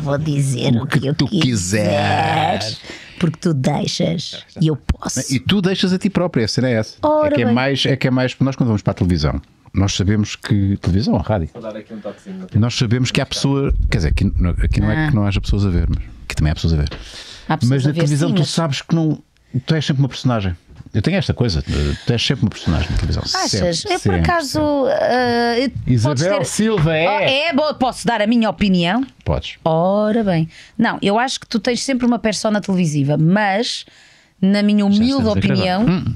vou dizer o que, o que tu quiser. quiseres. Porque tu deixas e eu posso. E tu deixas a ti própria, a cena é essa. É Ora é, que é, mais, é que é mais. Nós, quando vamos para a televisão, nós sabemos que. Televisão ou rádio? Nós sabemos que há pessoas. Quer dizer, aqui, aqui não é ah. que não haja pessoas a ver, mas. Aqui também há pessoas a ver. pessoas mas na televisão sim, tu sabes que não. Tu és sempre uma personagem. Eu tenho esta coisa, tu és sempre uma personagem na televisão. Achas? Sempre, é, eh, eu por acaso. Uh, Isabel ter... Silva é. Oh, é. Posso dar a minha opinião? Podes. Ora bem. Não, eu acho que tu tens sempre uma persona televisiva, mas, na minha humilde opinião. Hum.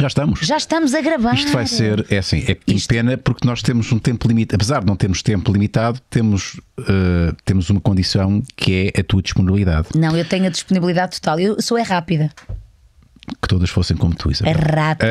Já estamos. Já estamos a gravar. Isto vai ser, é assim, é Isto... pena porque nós temos um tempo limitado. Apesar de não termos tempo limitado, temos, uh, temos uma condição que é a tua disponibilidade. Não, eu tenho a disponibilidade total. Eu sou é rápida. Que todas fossem como tu, Isabel. É rápida.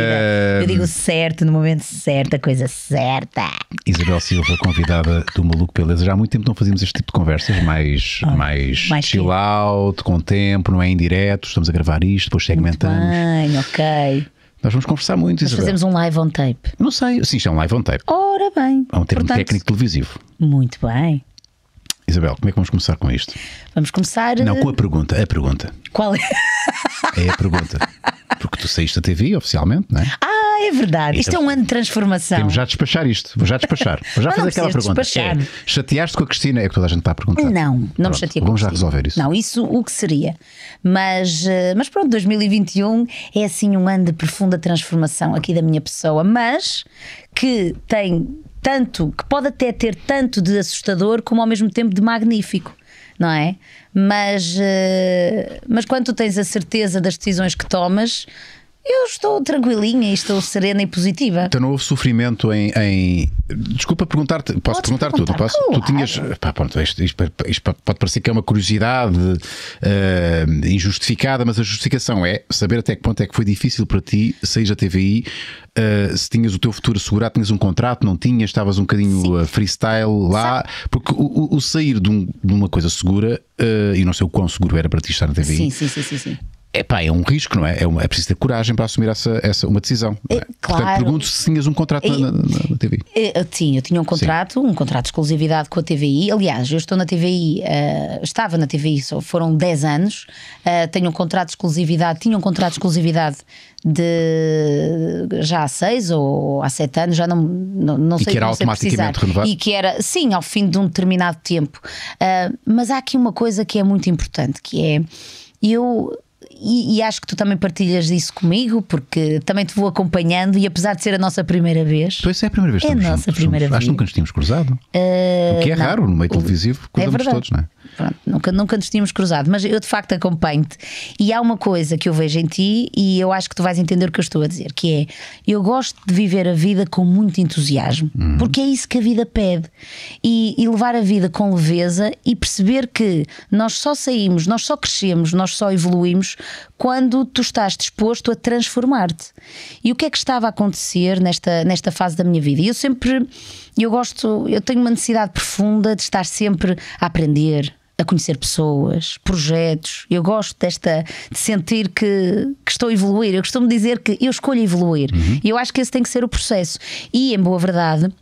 Eu digo certo, no momento certo, a coisa certa. Isabel Silva, convidada do Maluco Beleza. Já há muito tempo não fazíamos este tipo de conversas, mais, oh, mais, mais chill out, com tempo, não é em direto. Estamos a gravar isto, depois segmentamos. Bem, ok. Nós vamos conversar muito, Nós fazemos um live on tape. Não sei, sim, isto é um live on tape. Ora bem. É um termo Portanto, técnico televisivo. Muito bem. Isabel, como é que vamos começar com isto? Vamos começar. Não, com a eh, pergunta. A pergunta. Qual é? É a pergunta. Porque tu saíste da TV oficialmente, não é? Ah, é verdade. Isto é um então, ano de transformação. Temos já despachar isto. Vou já despachar. Vou já ah, fazer aquela pergunta. Despachar. É, chateaste com a Cristina? É que toda a gente está a perguntar. Não, não pronto, me chateei com Vamos já resolver isso. Não, isso o que seria. Mas, eh, mas pronto, 2021 é assim um ano de profunda transformação aqui da minha pessoa, mas que tem tanto, que pode até ter tanto de assustador como ao mesmo tempo de magnífico, não é? Mas, eh, mas quando tu tens a certeza das decisões que tomas, eu estou tranquilinha e estou serena e positiva. Então não houve sofrimento em. em... Desculpa perguntar-te, posso Podes perguntar, tudo? Posso? Tu tinhas. Pá, pronto, isto, isto, isto, pode parecer que é uma curiosidade uh, injustificada, mas a justificação é saber até que ponto é que foi difícil para ti sair da TVI, uh, eh, se tinhas o teu futuro assegurado, tinhas um contrato, não tinhas, estavas um bocadinho eh, freestyle lá, porque o, o, sair de, um, de, uma coisa segura, uh, e não sei o quão seguro era para ti estar na TVI. Sim, sim, sim, sim, sim pá é um risco, não é? É, uma, é preciso ter coragem para assumir essa, essa uma decisão. É? é, Portanto, claro. pergunto se tinhas um contrato na, na, na, TVI. Eu, eh, eh, sim, eu tinha um contrato, sim. um contrato de exclusividade com a TVI. Aliás, eu estou na TVI, uh, eh, estava na TVI, só foram 10 anos. Uh, tenho um contrato de exclusividade, tinha um contrato de exclusividade de já há seis ou há sete anos, já não, não, não sei. que era automaticamente renovado. E que era, sim, ao fim de um determinado tempo. Uh, mas há aqui uma coisa que é muito importante, que é eu e, e, acho que tu também partilhas isso comigo, porque também te vou acompanhando e apesar de ser a nossa primeira vez. Pois é a primeira vez. É a nossa juntos, primeira somos, vez. Acho que nunca nos tínhamos cruzado. Uh, o que é não, raro no meio televisivo, cuidamos é todos, não é? Pronto, nunca, nunca nos tínhamos cruzado, mas eu de facto acompanho-te. E há uma coisa que eu vejo em ti e eu acho que tu vais entender o que eu estou a dizer, que é eu gosto de viver a vida com muito entusiasmo, uhum. porque é isso que a vida pede. E, e levar a vida com leveza e perceber que nós só saímos, nós só crescemos, nós só evoluímos quando tu estás disposto a transformar-te. E o que é que estava a acontecer nesta, nesta fase da minha vida? E eu sempre, eu gosto, eu tenho uma necessidade profunda de estar sempre a aprender, a conhecer pessoas, projetos. Eu gosto desta de sentir que, que estou a evoluir. Eu costumo dizer que eu escolho evoluir. Uhum. E eu acho que esse tem que ser o processo. E em boa verdade,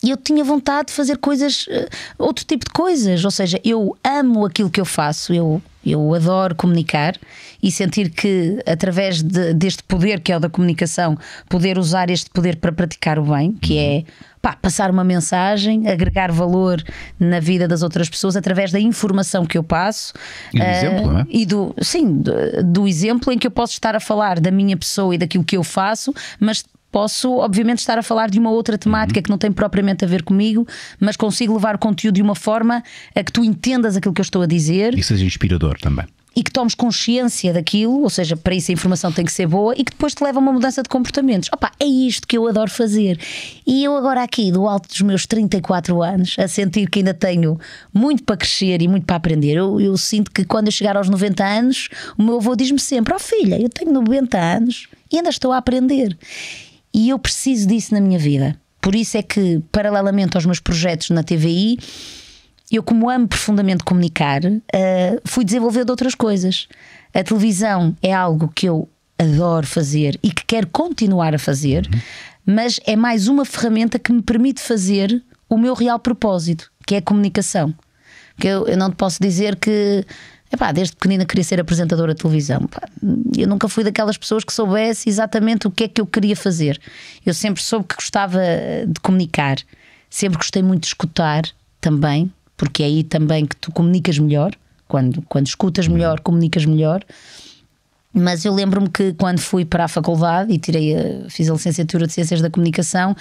eu tinha vontade de fazer coisas, eh, outro tipo de coisas. Ou seja, eu amo aquilo que eu faço. Eu eu adoro comunicar e sentir que, através de, deste poder que é o da comunicação, poder usar este poder para praticar o bem, que é pá, passar uma mensagem, agregar valor na vida das outras pessoas através da informação que eu passo. E do uh, exemplo, não é? Eh, e do, sim, do, do exemplo em que eu posso estar a falar da minha pessoa e daquilo que eu faço, mas posso, obviamente, estar a falar de uma outra temática uhum. que não tem propriamente a ver comigo, mas consigo levar o conteúdo de uma forma a que tu entendas aquilo que eu estou a dizer. E seja inspirador também e que tomes consciência daquilo, ou seja, para isso a informação tem que ser boa e que depois te leva a uma mudança de comportamentos. Opa, é isto que eu adoro fazer. E eu agora aqui, do alto dos meus 34 anos, a sentir que ainda tenho muito para crescer e muito para aprender. Eu, eu sinto que quando eu chegar aos 90 anos, o meu avô diz-me sempre: "Ó oh, filha, eu tenho 90 anos e ainda estou a aprender". E eu preciso disso na minha vida. Por isso é que, paralelamente aos meus projetos na TVI, eu, como amo profundamente comunicar, eh, fui desenvolver de outras coisas. A televisão é algo que eu adoro fazer e que quero continuar a fazer, uhum. mas é mais uma ferramenta que me permite fazer o meu real propósito, que é a comunicação. Porque eu, eu não te posso dizer que Epá, desde pequenina queria ser apresentadora de televisão. Epá, eu nunca fui daquelas pessoas que soubesse exatamente o que é que eu queria fazer. Eu sempre soube que gostava eh, de comunicar, sempre gostei muito de escutar também, porque é aí também que tu comunicas melhor. Quando, quando escutas uhum. melhor, comunicas melhor. Mas eu lembro-me que quando fui para a faculdade e tirei a, eh, fiz a licenciatura de Ciências da Comunicação,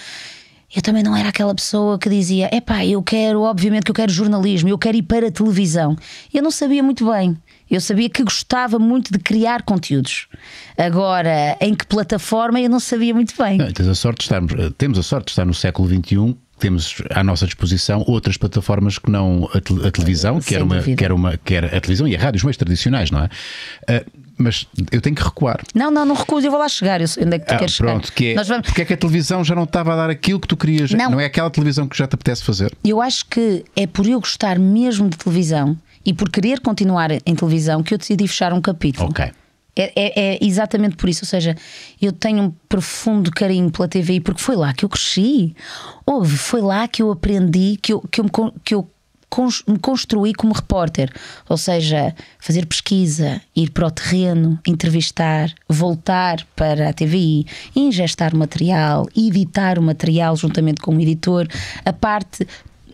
eu também não era aquela pessoa que dizia: é pá, eu quero, obviamente que eu quero jornalismo, eu quero ir para a televisão. Eu não sabia muito bem. Eu sabia que gostava muito de criar conteúdos. Agora, em que plataforma eu não sabia muito bem. Não, tens a sorte de estarmos, eh, temos a sorte de estar no século XXI temos à nossa disposição outras plataformas que não a, televisão, que era, uma, que, era uma, que era a televisão e a rádio, os meios tradicionais, não é? Uh, mas eu tenho que recuar. Não, não, não recuo, eu vou lá chegar. Eu, onde é que tu ah, queres pronto, chegar? Que é, Nós vamos... Porque é que a televisão já não estava a dar aquilo que tu querias? Não, não é aquela televisão que já te apetece fazer? Eu acho que é por eu gostar mesmo de televisão e por querer continuar em televisão que eu decidi fechar um capítulo. Ok. É, é, é, exatamente por isso, ou seja, eu tenho um profundo carinho pela TV porque foi lá que eu cresci. Houve, foi lá que eu aprendi, que eu, que eu, que eu me construí como repórter, ou seja, fazer pesquisa, ir para o terreno, entrevistar, voltar para a TVI, ingestar material, editar o material juntamente com o editor, a parte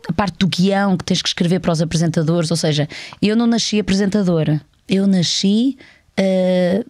a parte do guião que tens que escrever para os apresentadores, ou seja, eu não nasci apresentadora, eu nasci uh,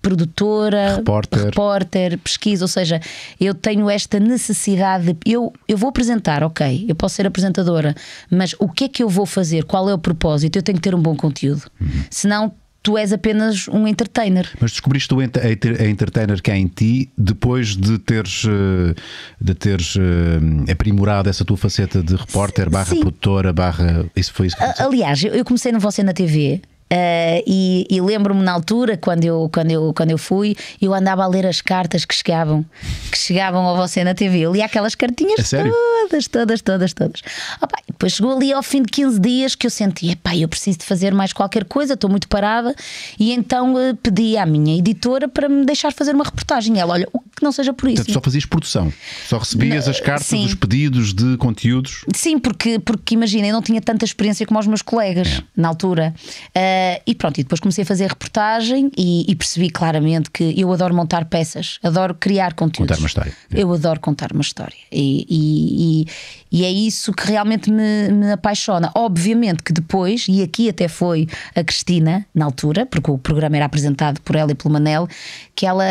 produtora, repórter. repórter, pesquisa, ou seja, eu tenho esta necessidade de, eu, eu vou apresentar, ok, eu posso ser apresentadora, mas o que é que eu vou fazer? Qual é o propósito? Eu tenho que ter um bom conteúdo. Uhum. Senão tu és apenas um entertainer. Mas descobriste o ent a entertainer que é em ti depois de teres, eh, de teres eh, aprimorado essa tua faceta de repórter, barra Sim. produtora, barra. Isso foi isso que Aliás, eu comecei no Você na TV Uh, e, e lembro-me na altura, quando eu, quando, eu, quando eu fui, eu andava a ler as cartas que chegavam, que chegavam a você na TV. Eu li aquelas cartinhas é todas, todas, todas, todas. Opa, depois chegou ali ao fim de 15 dias que eu senti, epá, eu preciso de fazer mais qualquer coisa, estou muito parada. E então uh, pedi à minha editora para me deixar fazer uma reportagem. ela, olha, o que não seja por isso. Portanto, só fazias produção, só recebias as cartas, sim. os pedidos de conteúdos. Sim, porque, porque imagina, eu não tinha tanta experiência como os meus colegas é. na altura. Uh, e pronto, e depois comecei a fazer reportagem e, e, percebi claramente que eu adoro montar peças, adoro criar conteúdos. Contar uma história. É. Eu adoro contar uma história. E, e, e, é isso que realmente me, me apaixona. Obviamente que depois, e aqui até foi a Cristina na altura, porque o programa era apresentado por ela e pelo Manel, que ela,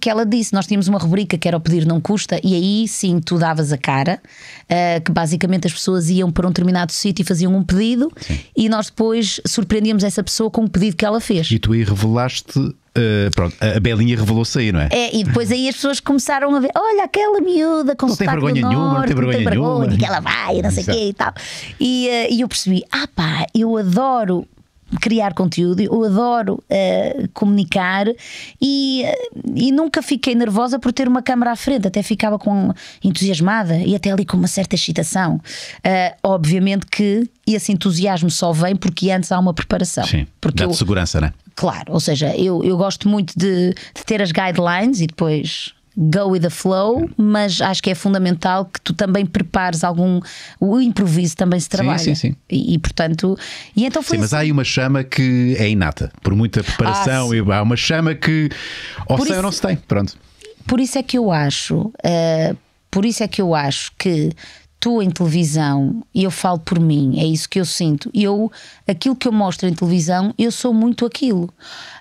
que ela disse: Nós tínhamos tínhamos uma rubrica que era o pedir não custa, e aí sim tu davas a cara, uh, que basicamente as pessoas iam para um determinado sítio e faziam um pedido, sim. e nós depois surpreendíamos essa pessoa com o pedido que ela fez. E tu aí revelaste Uh, pronto, a Belinha revelou-se aí, não é? É, e depois aí as pessoas começaram a ver: olha, aquela miúda com Não tem vergonha norte, nenhuma, não tem vergonha, não tem vergonha nenhuma. que ela vai, não sei o quê e tal. E uh, eu percebi: ah pá, eu adoro criar conteúdo, eu adoro uh, comunicar e, uh, e nunca fiquei nervosa por ter uma câmara à frente, até ficava com entusiasmada e até ali com uma certa excitação. Uh, obviamente que esse entusiasmo só vem porque antes há uma preparação. Sim, porque dá-te segurança, né? Claro, ou seja, eu, eu gosto muito de, de ter as guidelines e depois go with the flow, mas acho que é fundamental que tu também prepares algum. O improviso também se trabalha. Sim, sim, sim. E, e portanto. E então foi sim, assim. mas há aí assim. uma chama que é inata, por muita preparação, ah, e há uma chama que ou se não se tem. Pronto. Por isso é que eu acho, uh, por isso é que eu acho que tu em televisão, e eu falo por mim, é isso que eu sinto. Eu, aquilo que eu mostro em televisão, eu sou muito aquilo.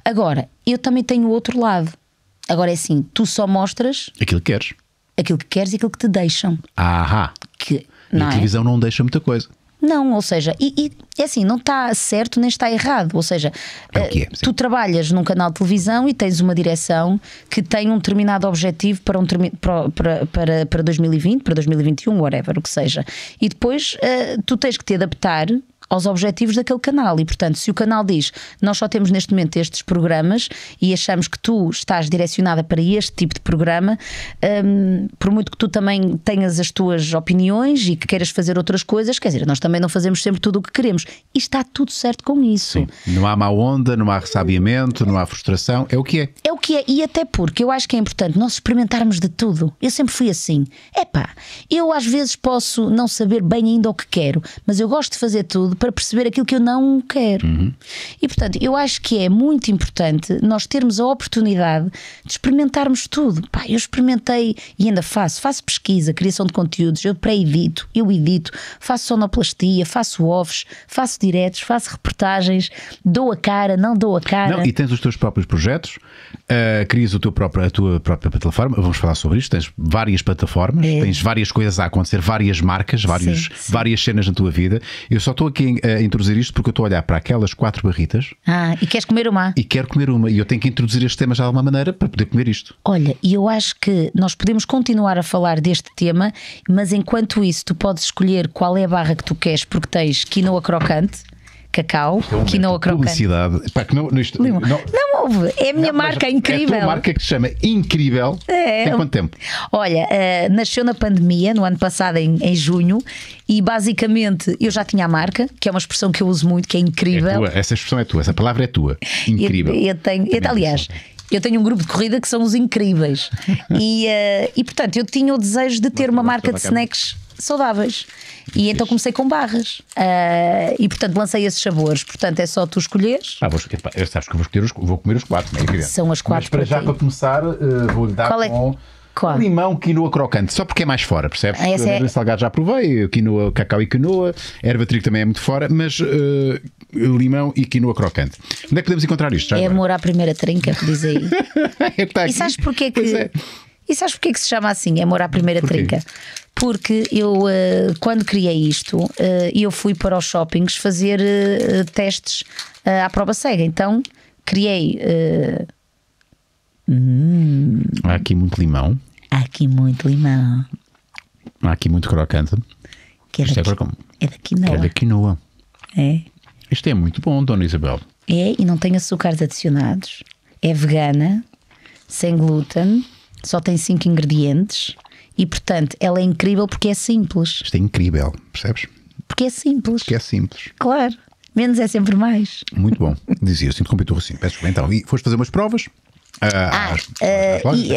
Agora, eu também tenho outro lado Agora é assim, tu só mostras aquilo que queres. Aquilo que queres e aquilo que te deixam. Ahá. Que, e a é? televisão é? não deixa muita coisa. Não, ou seja, e, e é assim, não está certo nem está errado. Ou seja, é é, eh, tu trabalhas num canal de televisão e tens uma direção que tem um determinado objetivo para, um, para, para, para 2020, para 2021, whatever, o que seja. E depois uh, tu tens que te adaptar aos objetivos daquele canal. E, portanto, se o canal diz nós só temos neste momento estes programas e achamos que tu estás direcionada para este tipo de programa, um, por muito que tu também tenhas as tuas opiniões e que queiras fazer outras coisas, quer dizer, nós também não fazemos sempre tudo o que queremos. E está tudo certo com isso. Sim. Não há má onda, não há ressabiamento, não há frustração. É o que é. É o que é. E até porque eu acho que é importante nós experimentarmos de tudo. Eu sempre fui assim. Epá, eu às vezes posso não saber bem ainda o que quero, mas eu gosto de fazer tudo para perceber aquilo que eu não quero. Uhum. E portanto, eu acho que é muito importante nós termos a oportunidade de experimentarmos tudo. Pá, eu experimentei e ainda faço, faço pesquisa, criação de conteúdos, eu pré-edito, eu edito, faço sonoplastia, faço offs, faço diretos, faço reportagens, dou a cara, não dou a cara. Não, e tens os teus próprios projetos, uh, crias o teu próprio, a tua própria plataforma, vamos falar sobre isto, tens várias plataformas, é. tens várias coisas a acontecer, várias marcas, vários, sim, sim. várias cenas na tua vida. Eu só estou aqui a eh, introduzir isto porque eu estou a olhar para aquelas quatro barritas. Ah, e queres comer uma? E quero comer uma. E eu tenho que introduzir este tema já de alguma maneira para poder comer isto. Olha, e eu acho que nós podemos continuar a falar deste tema, mas enquanto isso, tu podes escolher qual é a barra que tu queres, porque tens quinoa crocante cacau, é não quinoa crocante. Publicidade. Pá, que não, isto, não, não, houve. É a minha não, marca incrível. É a tua marca que se chama Incrível. É. Tem quanto tempo? Olha, uh, nasceu na pandemia, no ano passado, em, em, junho, e basicamente eu já tinha a marca, que é uma expressão que eu uso muito, que é incrível. É tua, essa expressão é tua, essa palavra é tua. Incrível. Eu, eu tenho, eu, aliás. Eu tenho um grupo de corrida que são os incríveis. e, uh, e portanto, eu tinha o desejo de ter uma marca de snacks saudáveis. E então comecei com barras. Uh, e portanto lancei esses sabores. Portanto é só tu escolheres. Ah, vou, sabes que eu vou, escolher os, vou comer os quatro, é evidente. São as quatro. Mas para já, para começar, uh, vou-lhe dar Qual é? com. Limão, quinoa crocante, só porque é mais fora, percebes? Ah, essa é... Salgado já provei, quinoa, cacau e quinoa, erva trigo também é muito fora, mas uh, limão e quinoa crocante. Onde é que podemos encontrar isto? é agora? amor à primeira trinca, diz aí. é que tá e sabes porquê que. É. E sabes porquê que se chama assim, é Amor à Primeira porquê? Trinca? Porque eu, eh, quando criei isto, eh, eu fui para os shoppings fazer eh, testes à prova cega. Então, criei. Hum. Há aqui muito limão. Há aqui muito limão. Há aqui muito crocante. Que é Isto é daqui, é, para... é da quinoa. É da quinoa. É. Isto é muito bom, Dona Isabel. É, e não tem açúcares adicionados. É vegana, sem glúten só tem cinco ingredientes e, portanto, ela é incrível porque é simples. Isto é incrível, percebes? Porque é simples. Porque é simples. Claro. Menos é sempre mais. Muito bom. Dizia, sinto completo o raciocínio. Peço então, e foste fazer umas provas? Ah, ah e,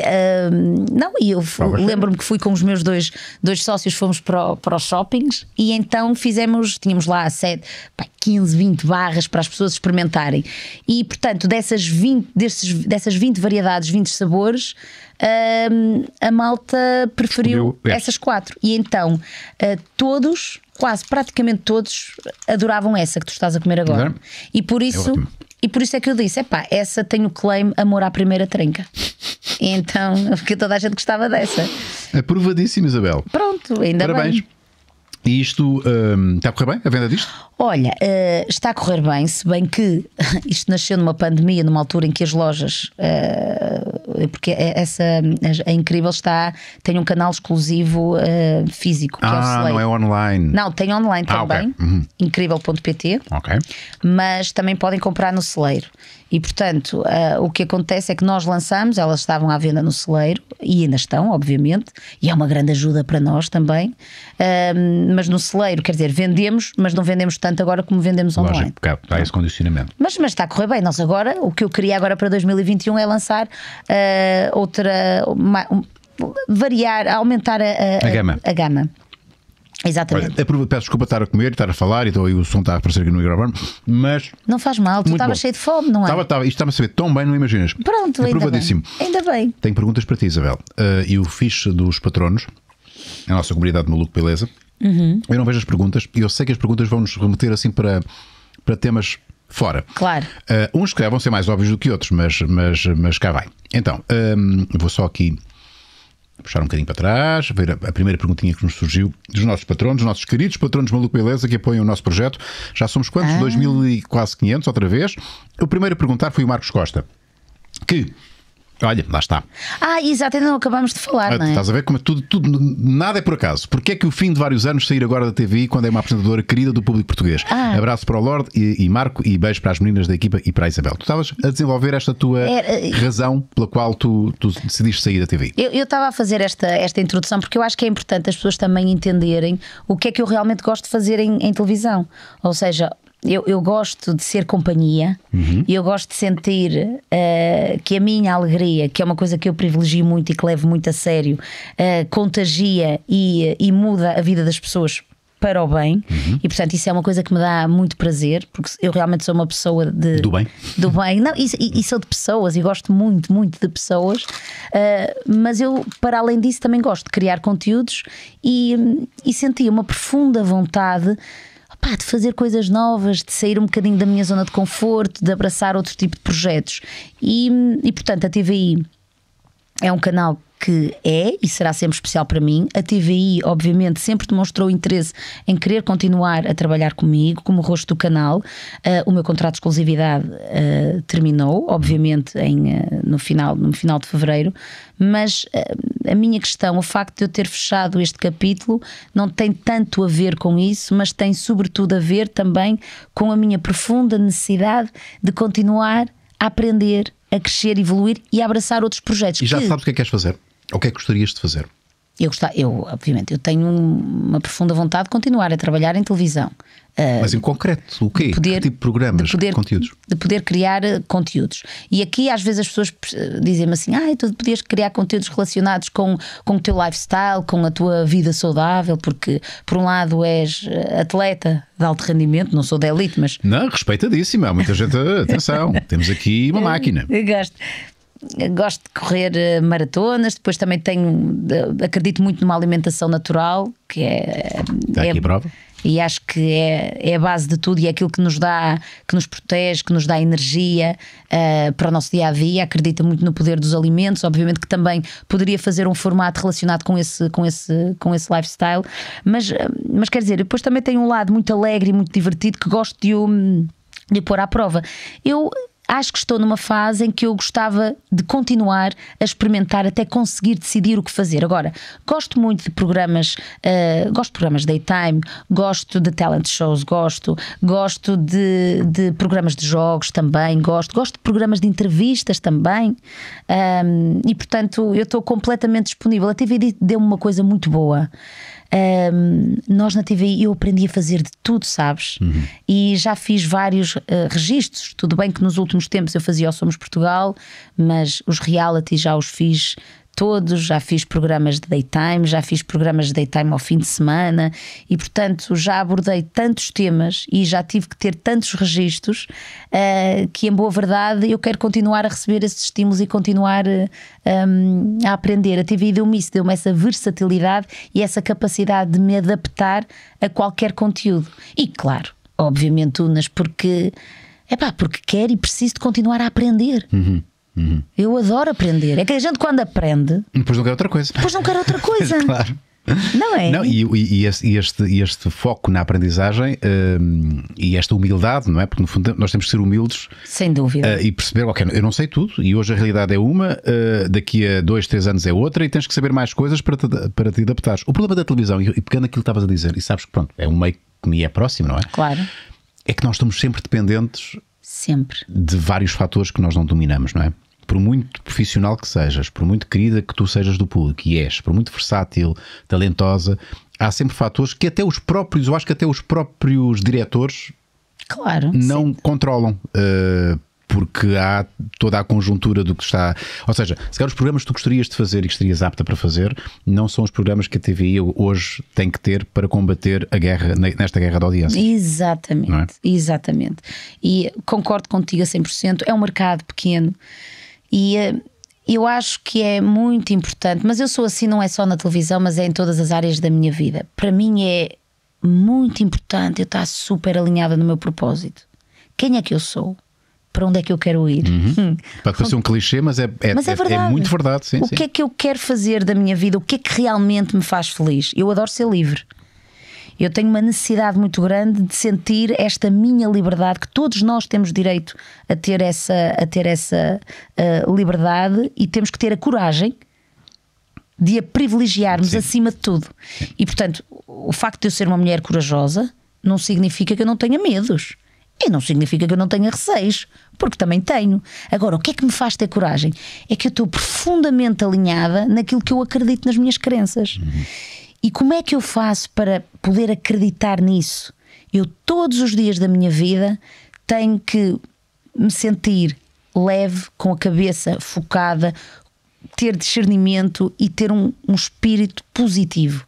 uh, não, e eu lembro-me que fui com os meus dois, dois sócios, fomos para, o, para os shoppings e então fizemos, tínhamos lá sete, pá, 15, 20 barras para as pessoas experimentarem. E portanto, dessas 20, desses, dessas 20 variedades, 20 sabores, uh, a malta preferiu Escolheu essas quatro. E então, uh, todos, quase praticamente todos, adoravam essa que tu estás a comer agora. E por isso. É e por isso é que eu disse: epá, essa tem o claim amor à primeira trinca. Então, porque toda a gente gostava dessa. Aprovadíssimo, Isabel. Pronto, ainda Parabéns. bem. E isto um, está a correr bem, a venda disto? Olha, uh, está a correr bem, se bem que isto nasceu numa pandemia, numa altura em que as lojas. Uh, porque é, essa a, a Incrível está, tem um canal exclusivo uh, físico. Que é ah, é não é online. Não, tem online ah, também, okay. uhum. incrível.pt. Ok. Mas também podem comprar no celeiro. E portanto, uh, o que acontece é que nós lançamos, elas estavam à venda no celeiro e ainda estão, obviamente, e é uma grande ajuda para nós também, mas no celeiro, quer dizer, vendemos, mas não vendemos tanto agora como vendemos online. Lógico, porque há esse condicionamento. Mas, mas está a correr bem. Nós agora, o que eu queria agora para 2021 é lançar uh, outra. Uma, um, variar, aumentar a, a, a gama. A gama. Exatamente. Olha, peço desculpa estar a comer, estar a falar, então aí o som está a aparecer aqui no microfone, mas. Não faz mal, tu estavas cheio de fome, não é? Estava, estava, isto estava a saber tão bem, não imaginas. Pronto, ainda bem. ainda bem. Tenho perguntas para ti, Isabel. Uh, o fixe dos patronos, a nossa comunidade Maluco Beleza. Uhum. Eu não vejo as perguntas e eu sei que as perguntas vão nos remeter assim para, para temas fora. Claro. Uh, uns que vão ser mais óbvios do que outros, mas, mas, mas cá vai. Então, um, vou só aqui puxar um bocadinho para trás, ver a, primeira perguntinha que nos surgiu dos nossos patronos, dos nossos queridos patronos Maluco Beleza que apoiam o nosso projeto. Já somos quantos? Ah. 2 mil e quase 500, outra vez. O primeiro a perguntar foi o Marcos Costa, que Olha, lá está. Ah, exato, ainda não acabamos de falar, ah, não é? Estás a ver como é tudo, tudo, nada é por acaso. Porquê é que o fim de vários anos sair agora da TVI quando é uma apresentadora querida do público português? Ah. Abraço para o Lorde e, e, Marco e beijo para as meninas da equipa e para a Isabel. Tu estavas a desenvolver esta tua Era... Eh, razão pela qual tu, tu decidiste sair da TVI. Eu estava a fazer esta, esta introdução porque eu acho que é importante as pessoas também entenderem o que é que eu realmente gosto de fazer em, em televisão. Ou seja, eu, eu, gosto de ser companhia uhum. eu gosto de sentir uh, que a minha alegria, que é uma coisa que eu privilegio muito e que levo muito a sério, uh, contagia e, eh, e muda a vida das pessoas para o bem uhum. e portanto isso é uma coisa que me dá muito prazer porque eu realmente sou uma pessoa de do bem do bem não e, e, e sou de pessoas e gosto muito muito de pessoas uh, mas eu para além disso também gosto de criar conteúdos e, e senti uma profunda vontade pá, de fazer coisas novas, de sair um bocadinho da minha zona de conforto, de abraçar outro tipo de projetos. E, e portanto, a TVI é um canal que é e será sempre especial para mim. A TVI, obviamente, sempre demonstrou interesse em querer continuar a trabalhar comigo, como rosto do canal. Uh, o meu contrato de exclusividade uh, terminou, obviamente, em, uh, no, final, no final de fevereiro, mas a minha questão, o facto de eu ter fechado este capítulo, não tem tanto a ver com isso, mas tem sobretudo a ver também com a minha profunda necessidade de continuar a aprender. A crescer, evoluir e a abraçar outros projetos. E já que... sabes o que é que queres fazer? O que é que gostarias de fazer? Eu, gostava, eu, obviamente, eu tenho uma profunda vontade de continuar a trabalhar em televisão. Eh, mas em concreto, o quê? Poder, que tipo de programas, de poder, conteúdos? De poder criar eh, conteúdos. E aqui às vezes as pessoas eh, dizem-me assim, ah, tu podias criar conteúdos relacionados com, com o teu lifestyle, com a tua vida saudável, porque por um lado és atleta de alto rendimento, não sou de elite, mas... Não, respeitadíssima, há muita gente, atenção, temos aqui uma máquina. Eu gosto gosto de correr eh, maratonas, depois também tenho, eh, acredito muito numa alimentação natural, que é. Está é, prova. E acho que é, é a base de tudo e é aquilo que nos dá, que nos protege, que nos dá energia uh, para o nosso dia a dia. Acredita muito no poder dos alimentos, obviamente que também poderia fazer um formato relacionado com esse, com esse, com esse lifestyle. Mas, mas quer dizer, depois também tem um lado muito alegre e muito divertido que gosto de o. de pôr à prova. Eu acho que estou numa fase em que eu gostava de continuar a experimentar até conseguir decidir o que fazer. Agora, gosto muito de programas, uh, gosto de programas daytime, gosto de talent shows, gosto, gosto de, de, programas de jogos também, gosto, gosto de programas de entrevistas também. Um, e portanto, eu estou completamente disponível. A TV deu-me uma coisa muito boa um, nós na TVI eu aprendi a fazer de tudo, sabes? Uhum. E já fiz vários uh, registros. Tudo bem que nos últimos tempos eu fazia o Somos Portugal, mas os reality já os fiz todos, já fiz programas de daytime, já fiz programas de daytime ao fim de semana e, portanto, já abordei tantos temas e já tive que ter tantos registros uh, que, em boa verdade, eu quero continuar a receber esses estímulos e continuar uh, eh, um, a aprender. A TV deu-me isso, deu-me essa versatilidade e essa capacidade de me adaptar a qualquer conteúdo. E, claro, obviamente, Unas, porque. É pá, porque quero e preciso de continuar a aprender. Uhum. Uhum. Eu adoro aprender. É que a gente, quando aprende. Depois não quer outra coisa. Depois não quer outra coisa. claro. Não é? Não, e, e, e este, este, foco na aprendizagem um, e esta humildade, não é? Porque no fundo nós temos que ser humildes. Sem dúvida. Uh, e perceber, ok, eu não sei tudo e hoje a realidade é uma, uh, daqui a dois, três anos é outra e tens que saber mais coisas para te, para te adaptares. O problema da televisão, e pegando aquilo que estavas a dizer, e sabes que pronto, é um meio que me é próximo, não é? Claro. É que nós estamos sempre dependentes Sempre. De vários fatores que nós não dominamos, não é? Por muito profissional que sejas, por muito querida que tu sejas do público, e és, por muito versátil, talentosa, há sempre fatores que até os próprios, eu acho que até os próprios diretores Claro. Não controlam. Uh, porque há toda a conjuntura do que está. Ou seja, se calhar os programas que tu gostarias de fazer e que estarias apta para fazer não são os programas que a TVI hoje tem que ter para combater a guerra, nesta guerra da audiência. É? Exatamente, é? exatamente. E concordo contigo a 100%. É um mercado pequeno e. Eh, eu acho que é muito importante, mas eu sou assim, não é só na televisão, mas é em todas as áreas da minha vida. Para mim é muito importante eu estar super alinhada no meu propósito. Quem é que eu sou? para onde é que eu quero ir. Uhum. Hum. Pode parecer um clichê, mas é, é, mas é, é, é verdade. é muito verdade. Sim, o sim. que é que eu quero fazer da minha vida? O que é que realmente me faz feliz? Eu adoro ser livre. Eu tenho uma necessidade muito grande de sentir esta minha liberdade, que todos nós temos direito a ter essa, a ter essa uh, liberdade e temos que ter a coragem de a privilegiarmos Sim. acima de tudo. Sim. E portanto, o facto de eu ser uma mulher corajosa não significa que eu não tenha medos. E não significa que eu não tenha receios, porque também tenho. Agora, o que é que me faz ter coragem? É que eu estou profundamente alinhada naquilo que eu acredito nas minhas crenças. Uhum. E como é que eu faço para poder acreditar nisso? Eu, todos os dias da minha vida, tenho que me sentir leve, com a cabeça focada, ter discernimento e ter um, um espírito positivo.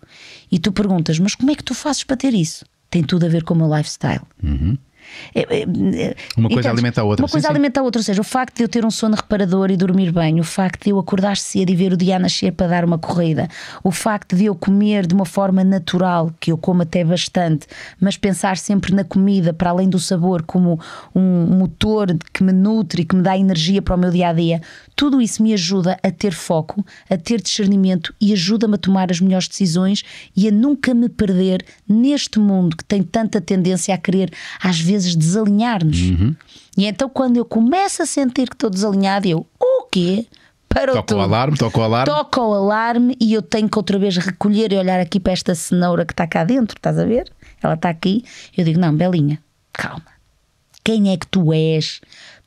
E tu perguntas, mas como é que tu fazes para ter isso? Tem tudo a ver com o meu lifestyle. Uhum. É, é, é, uma coisa então, alimenta a outra. Uma coisa sim, alimenta sim. a outra, ou seja, o facto de eu ter um sono reparador e dormir bem, o facto de eu acordar cedo e ver o dia nascer para dar uma corrida, o facto de eu comer de uma forma natural, que eu como até bastante, mas pensar sempre na comida, para além do sabor, como um motor que me nutre e que me dá energia para o meu dia a dia tudo isso me ajuda a ter foco, a ter discernimento e ajuda-me a tomar as melhores decisões e a nunca me perder neste mundo que tem tanta tendência a querer, às vezes, desalinhar-nos. Uhum. E então, quando eu começo a sentir que estou desalinhado, eu, o quê? toca o alarme, toca o alarme. Toca o alarme e eu tenho que outra vez recolher e olhar aqui para esta cenoura que está cá dentro, estás a ver? Ela está aqui. Eu digo: não, Belinha, calma. Quem é que tu és?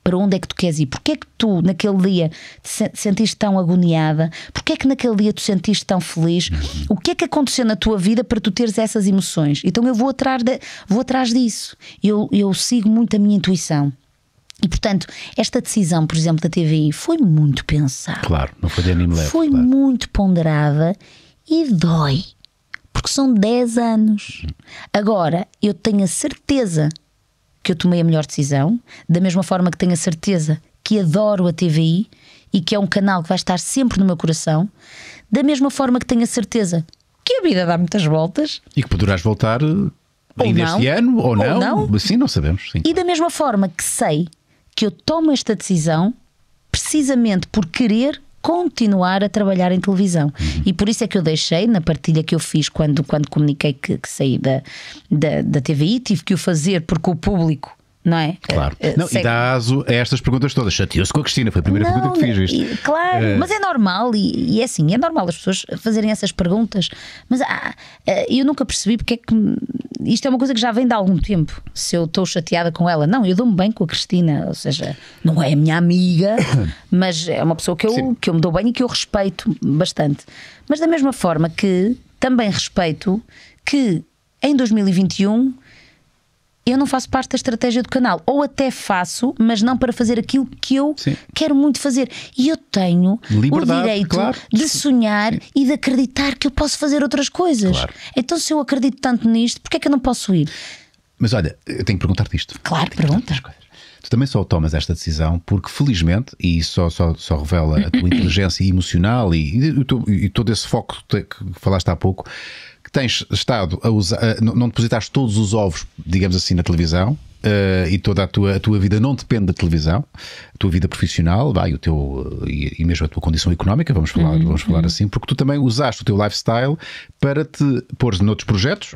para onde é que tu queres ir? Porquê é que tu, naquele dia, te sentiste tão agoniada? Porquê é que naquele dia tu sentiste tão feliz? O que é que aconteceu na tua vida para tu teres essas emoções? Então eu vou atrás, de, vou atrás disso. Eu, eu sigo muito a minha intuição. E portanto, esta decisão, por exemplo, da TVI foi muito pensada. Claro, não foi de anime leve. Foi claro. muito ponderada e dói. Porque são 10 anos. Agora, eu tenho a certeza que eu tomei a melhor decisão, da mesma forma que tenho a certeza que adoro a TVI e que é um canal que vai estar sempre no meu coração, da mesma forma que tenho a certeza que a vida dá muitas voltas e que poderás voltar eh, ainda este ano ou, ou não, não, sim, não sabemos. Sim. E da mesma forma que sei que eu tomo esta decisão precisamente por querer continuar a trabalhar em televisão. E por isso é que eu deixei, na partilha que eu fiz quando, quando comuniquei que, que saí da, da, da TVI, tive que o fazer porque o público não é? Claro. Eh, não, e dá aso a estas perguntas todas. Chateou-se com a Cristina, foi a primeira não, pergunta que fiz, viste? Claro, eh. mas é normal, e, e, é assim, é normal as pessoas fazerem essas perguntas, mas ah, eh, eu nunca percebi porque é que. Isto é uma coisa que já vem de algum tempo. Se eu estou chateada com ela, não, eu dou-me bem com a Cristina, ou seja, não é a minha amiga, mas é uma pessoa que eu, que eu me dou bem e que eu respeito bastante. Mas da mesma forma que também respeito que em 2021 eu não faço parte da estratégia do canal. Ou até faço, mas não para fazer aquilo que eu Sim. quero muito fazer. E eu tenho Liberdade, o direito claro. de sonhar Sim. e de acreditar que eu posso fazer outras coisas. Claro. Então, se eu acredito tanto nisto, porquê é que eu não posso ir? Mas olha, eu tenho que perguntar-te isto. Claro, pergunta. Tu também só tomas esta decisão porque, felizmente, e isso só, só, só revela a tua inteligência emocional e, e, e, todo esse foco que falaste há pouco, tens estado a usar, não depositaste todos os ovos, digamos assim, na televisão. Uh, e toda a tua, a tua vida não depende da televisão, a tua vida profissional, vai, o teu, eh, e, e mesmo a tua condição económica, vamos falar, uhum, vamos falar uhum. assim, porque tu também usaste o teu lifestyle para te pôr noutros projetos,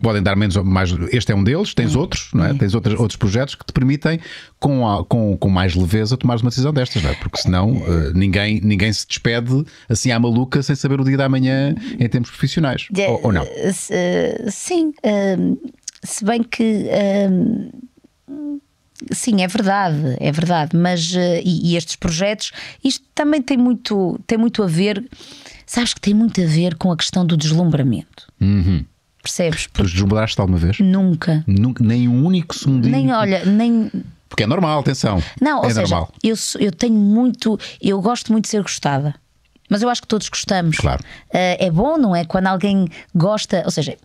podem dar menos ou mais. Este é um deles, tens hum. outros, não é? Hum. Tens outros, outros projetos que te permitem, com, a, com, com mais leveza, tomar uma decisão destas, não é? Porque senão uh, ninguém, ninguém se despede assim à maluca sem saber o dia da manhã em termos profissionais. De, ou, ou, não? Uh, sim. Uh, se bem que. Ehm, sim, é verdade, é verdade, mas eh, e, e estes projetos, isto também tem muito, tem muito a ver, sabes que tem muito a ver com a questão do deslumbramento. Uhum. Percebes? Tu desmudaste alguma vez? Nunca. Nunca. Nem um único segundinho. Nem, olha, nem. Porque é normal, atenção. Não, é normal. Eu, eu tenho muito. Eu gosto muito de ser gostada. Mas eu acho que todos gostamos. Claro. Uh, é bom, não é? Quando alguém gosta. Ou seja,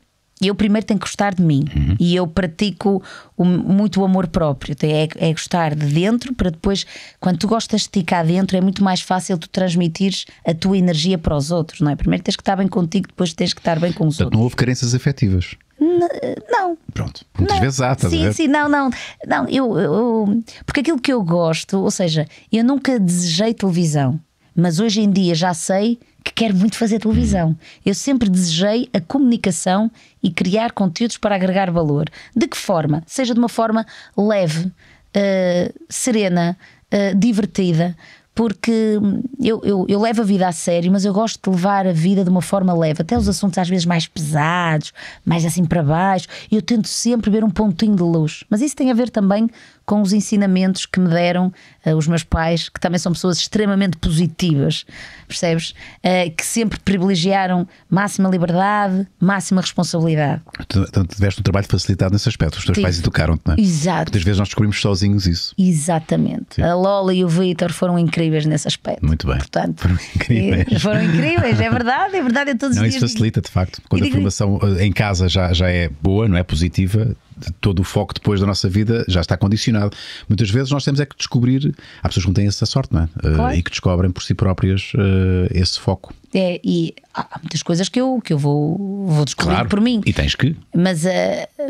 eu primeiro tenho que gostar de mim uhum. e eu pratico o, muito o amor próprio. É, é gostar de dentro para depois, quando tu gostas de ti cá dentro, é muito mais fácil tu transmitires a tua energia para os outros, não é? Primeiro tens que estar bem contigo, depois tens que estar bem com os Portanto, outros. Não houve carências afetivas. N não. Pronto. Muitas não. vezes há, estás Sim, sim, não, não. Não, eu, eu. Porque aquilo que eu gosto, ou seja, eu nunca desejei televisão mas hoje em dia já sei que quero muito fazer televisão. Eu sempre desejei a comunicação e criar conteúdos para agregar valor. De que forma? Seja de uma forma leve, uh, serena, uh, divertida. Porque hum, eu, eu, eu, levo a vida a sério, mas eu gosto de levar a vida de uma forma leve. Até os assuntos às vezes mais pesados, mais assim para baixo. Eu tento sempre ver um pontinho de luz. Mas isso tem a ver também com os ensinamentos que me deram uh, os meus pais, que também são pessoas extremamente positivas, percebes? Uh, que sempre privilegiaram máxima liberdade, máxima responsabilidade. Então, então tiveste um trabalho facilitado nesse aspecto, os teus pais educaram-te, não é? Exato. Muitas vezes nós descobrimos sozinhos isso. Exatamente. Sim. A Lola e o Vitor foram incríveis nesse aspecto. Muito bem. Portanto, foram incríveis. Foram incríveis, é verdade, é verdade, é todos não, os dias. Isso facilita, de facto, quando e a digo... formação eh, em casa já, já é boa, não é positiva, todo o foco depois da nossa vida já está condicionado. Muitas vezes nós temos é que descobrir, há pessoas que não têm essa sorte, não é? Eh, claro. Uh, e que descobrem por si próprias uh, esse foco. É, e há muitas coisas que eu, que eu vou, vou descobrir claro, por mim. E tens que. Mas, uh,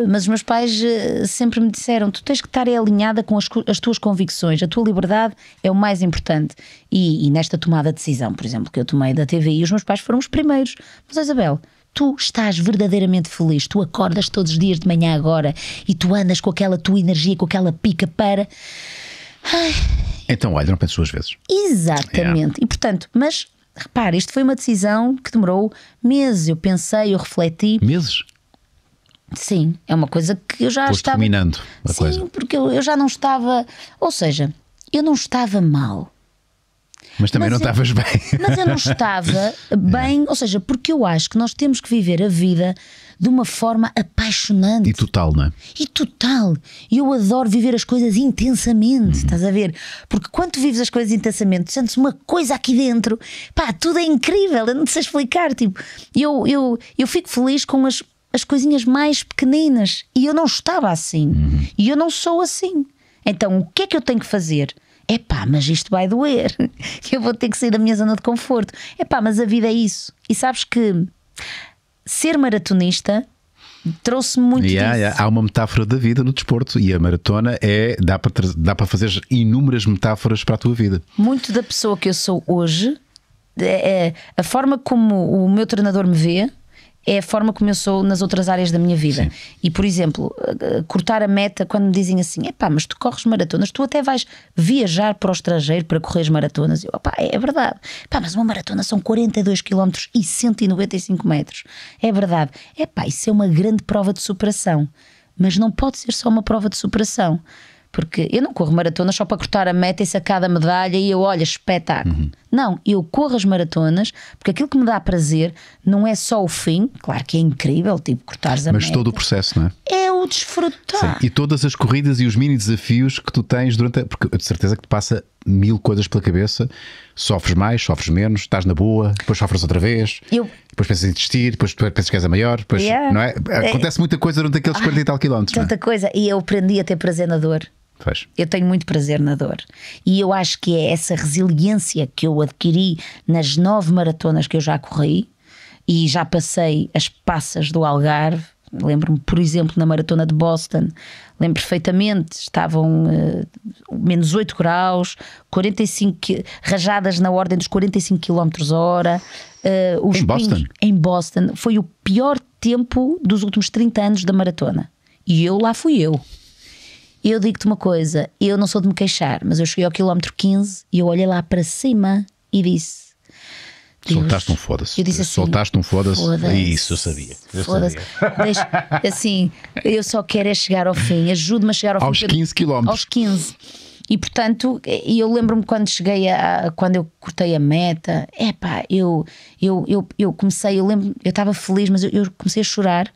mas os meus pais sempre me disseram: tu tens que estar é alinhada com as, as tuas convicções, a tua liberdade é o mais importante. E, e, nesta tomada de decisão, por exemplo, que eu tomei da TVI, os meus pais foram os primeiros. Mas, Isabel, tu estás verdadeiramente feliz, tu acordas todos os dias de manhã agora e tu andas com aquela tua energia, com aquela pica para. Ai. Então olha, não penso duas vezes. Exatamente. Yeah. E portanto, mas repara, isto foi uma decisão que demorou meses. Eu pensei, eu refleti. Meses? Sim, é uma coisa que eu já Posto estava. terminando a Sim, coisa. porque eu, eu já não estava. Ou seja, eu não estava mal. Mas também mas não estavas bem. Mas eu não estava é. bem, ou seja, porque eu acho que nós temos que viver a vida de uma forma apaixonante. E total, não é? E total. Eu adoro viver as coisas intensamente, uhum. estás a ver? Porque quando vives as coisas intensamente, sentes uma coisa aqui dentro, pá, tudo é incrível, eu não sei explicar. Tipo, eu, eu, eu fico feliz com as, as coisinhas mais pequeninas e eu não estava assim. Uhum. E eu não sou assim. Então, o que é que eu tenho que fazer? epá, mas isto vai doer, eu vou ter que sair da minha zona de conforto. Epá, mas a vida é isso. E sabes que ser maratonista trouxe muito yeah, yeah, Há uma metáfora da vida no desporto e a maratona é dá para dá para fazer inúmeras metáforas para a tua vida. Muito da pessoa que eu sou hoje, é, é a forma como o meu treinador me vê, é a forma como eu sou nas outras áreas da minha vida. Sim. E, por exemplo, uh, uh, cortar a meta quando me dizem assim: é pá, mas tu corres maratonas, tu até vais viajar para o estrangeiro para correr as maratonas. Eu, pá, é verdade. mas uma maratona são 42 km e 195 metros. É verdade. É pá, isso é uma grande prova de superação. Mas não pode ser só uma prova de superação porque eu não corro maratona só para cortar a meta e sacar a medalha e eu, olha, espetáculo. Uhum. Não, eu corro as maratonas porque aquilo que me dá prazer não é só o fim, claro que é incrível, tipo cortares a Mas meta, todo o processo, não é? É o desfrutar. Sim, e todas as corridas e os mini desafios que tu tens durante. A... Porque de certeza que te passa mil coisas pela cabeça, sofres mais, sofres menos, estás na boa, depois sofres outra vez, eu... depois pensas em desistir, depois pensas que és a maior, depois, yeah. não é? é. Acontece muita coisa durante aqueles 40 e tal ah, quilómetros. É? Tanta é? coisa, e eu aprendi a ter prazer na dor. Pois. Eu tenho muito prazer na dor. E eu acho que é essa resiliência que eu adquiri nas nove maratonas que eu já corri e já passei as passas do Algarve. Lembro-me, por exemplo, na maratona de Boston, lembro perfeitamente, estavam uh, menos 8 graus, 45 rajadas na ordem dos 45 km hora. Uh, os em Boston? em Boston. Foi o pior tempo dos últimos 30 anos da maratona. E eu lá fui eu eu digo-te uma coisa, eu não sou de me queixar, mas eu cheguei ao quilómetro 15 e eu olhei lá para cima e disse. Soltaste um foda-se. Eu disse assim, Soltaste um foda-se. Foda Isso eu sabia. Foda-se. assim, eu só quero é chegar ao fim. Ajude-me a chegar ao fim. Aos 15 quilómetros. Aos 15. E portanto, eu lembro-me quando cheguei a, quando eu cortei a meta, é pá, eu, eu, eu, eu comecei, eu lembro, eu estava feliz, mas eu, eu comecei a chorar.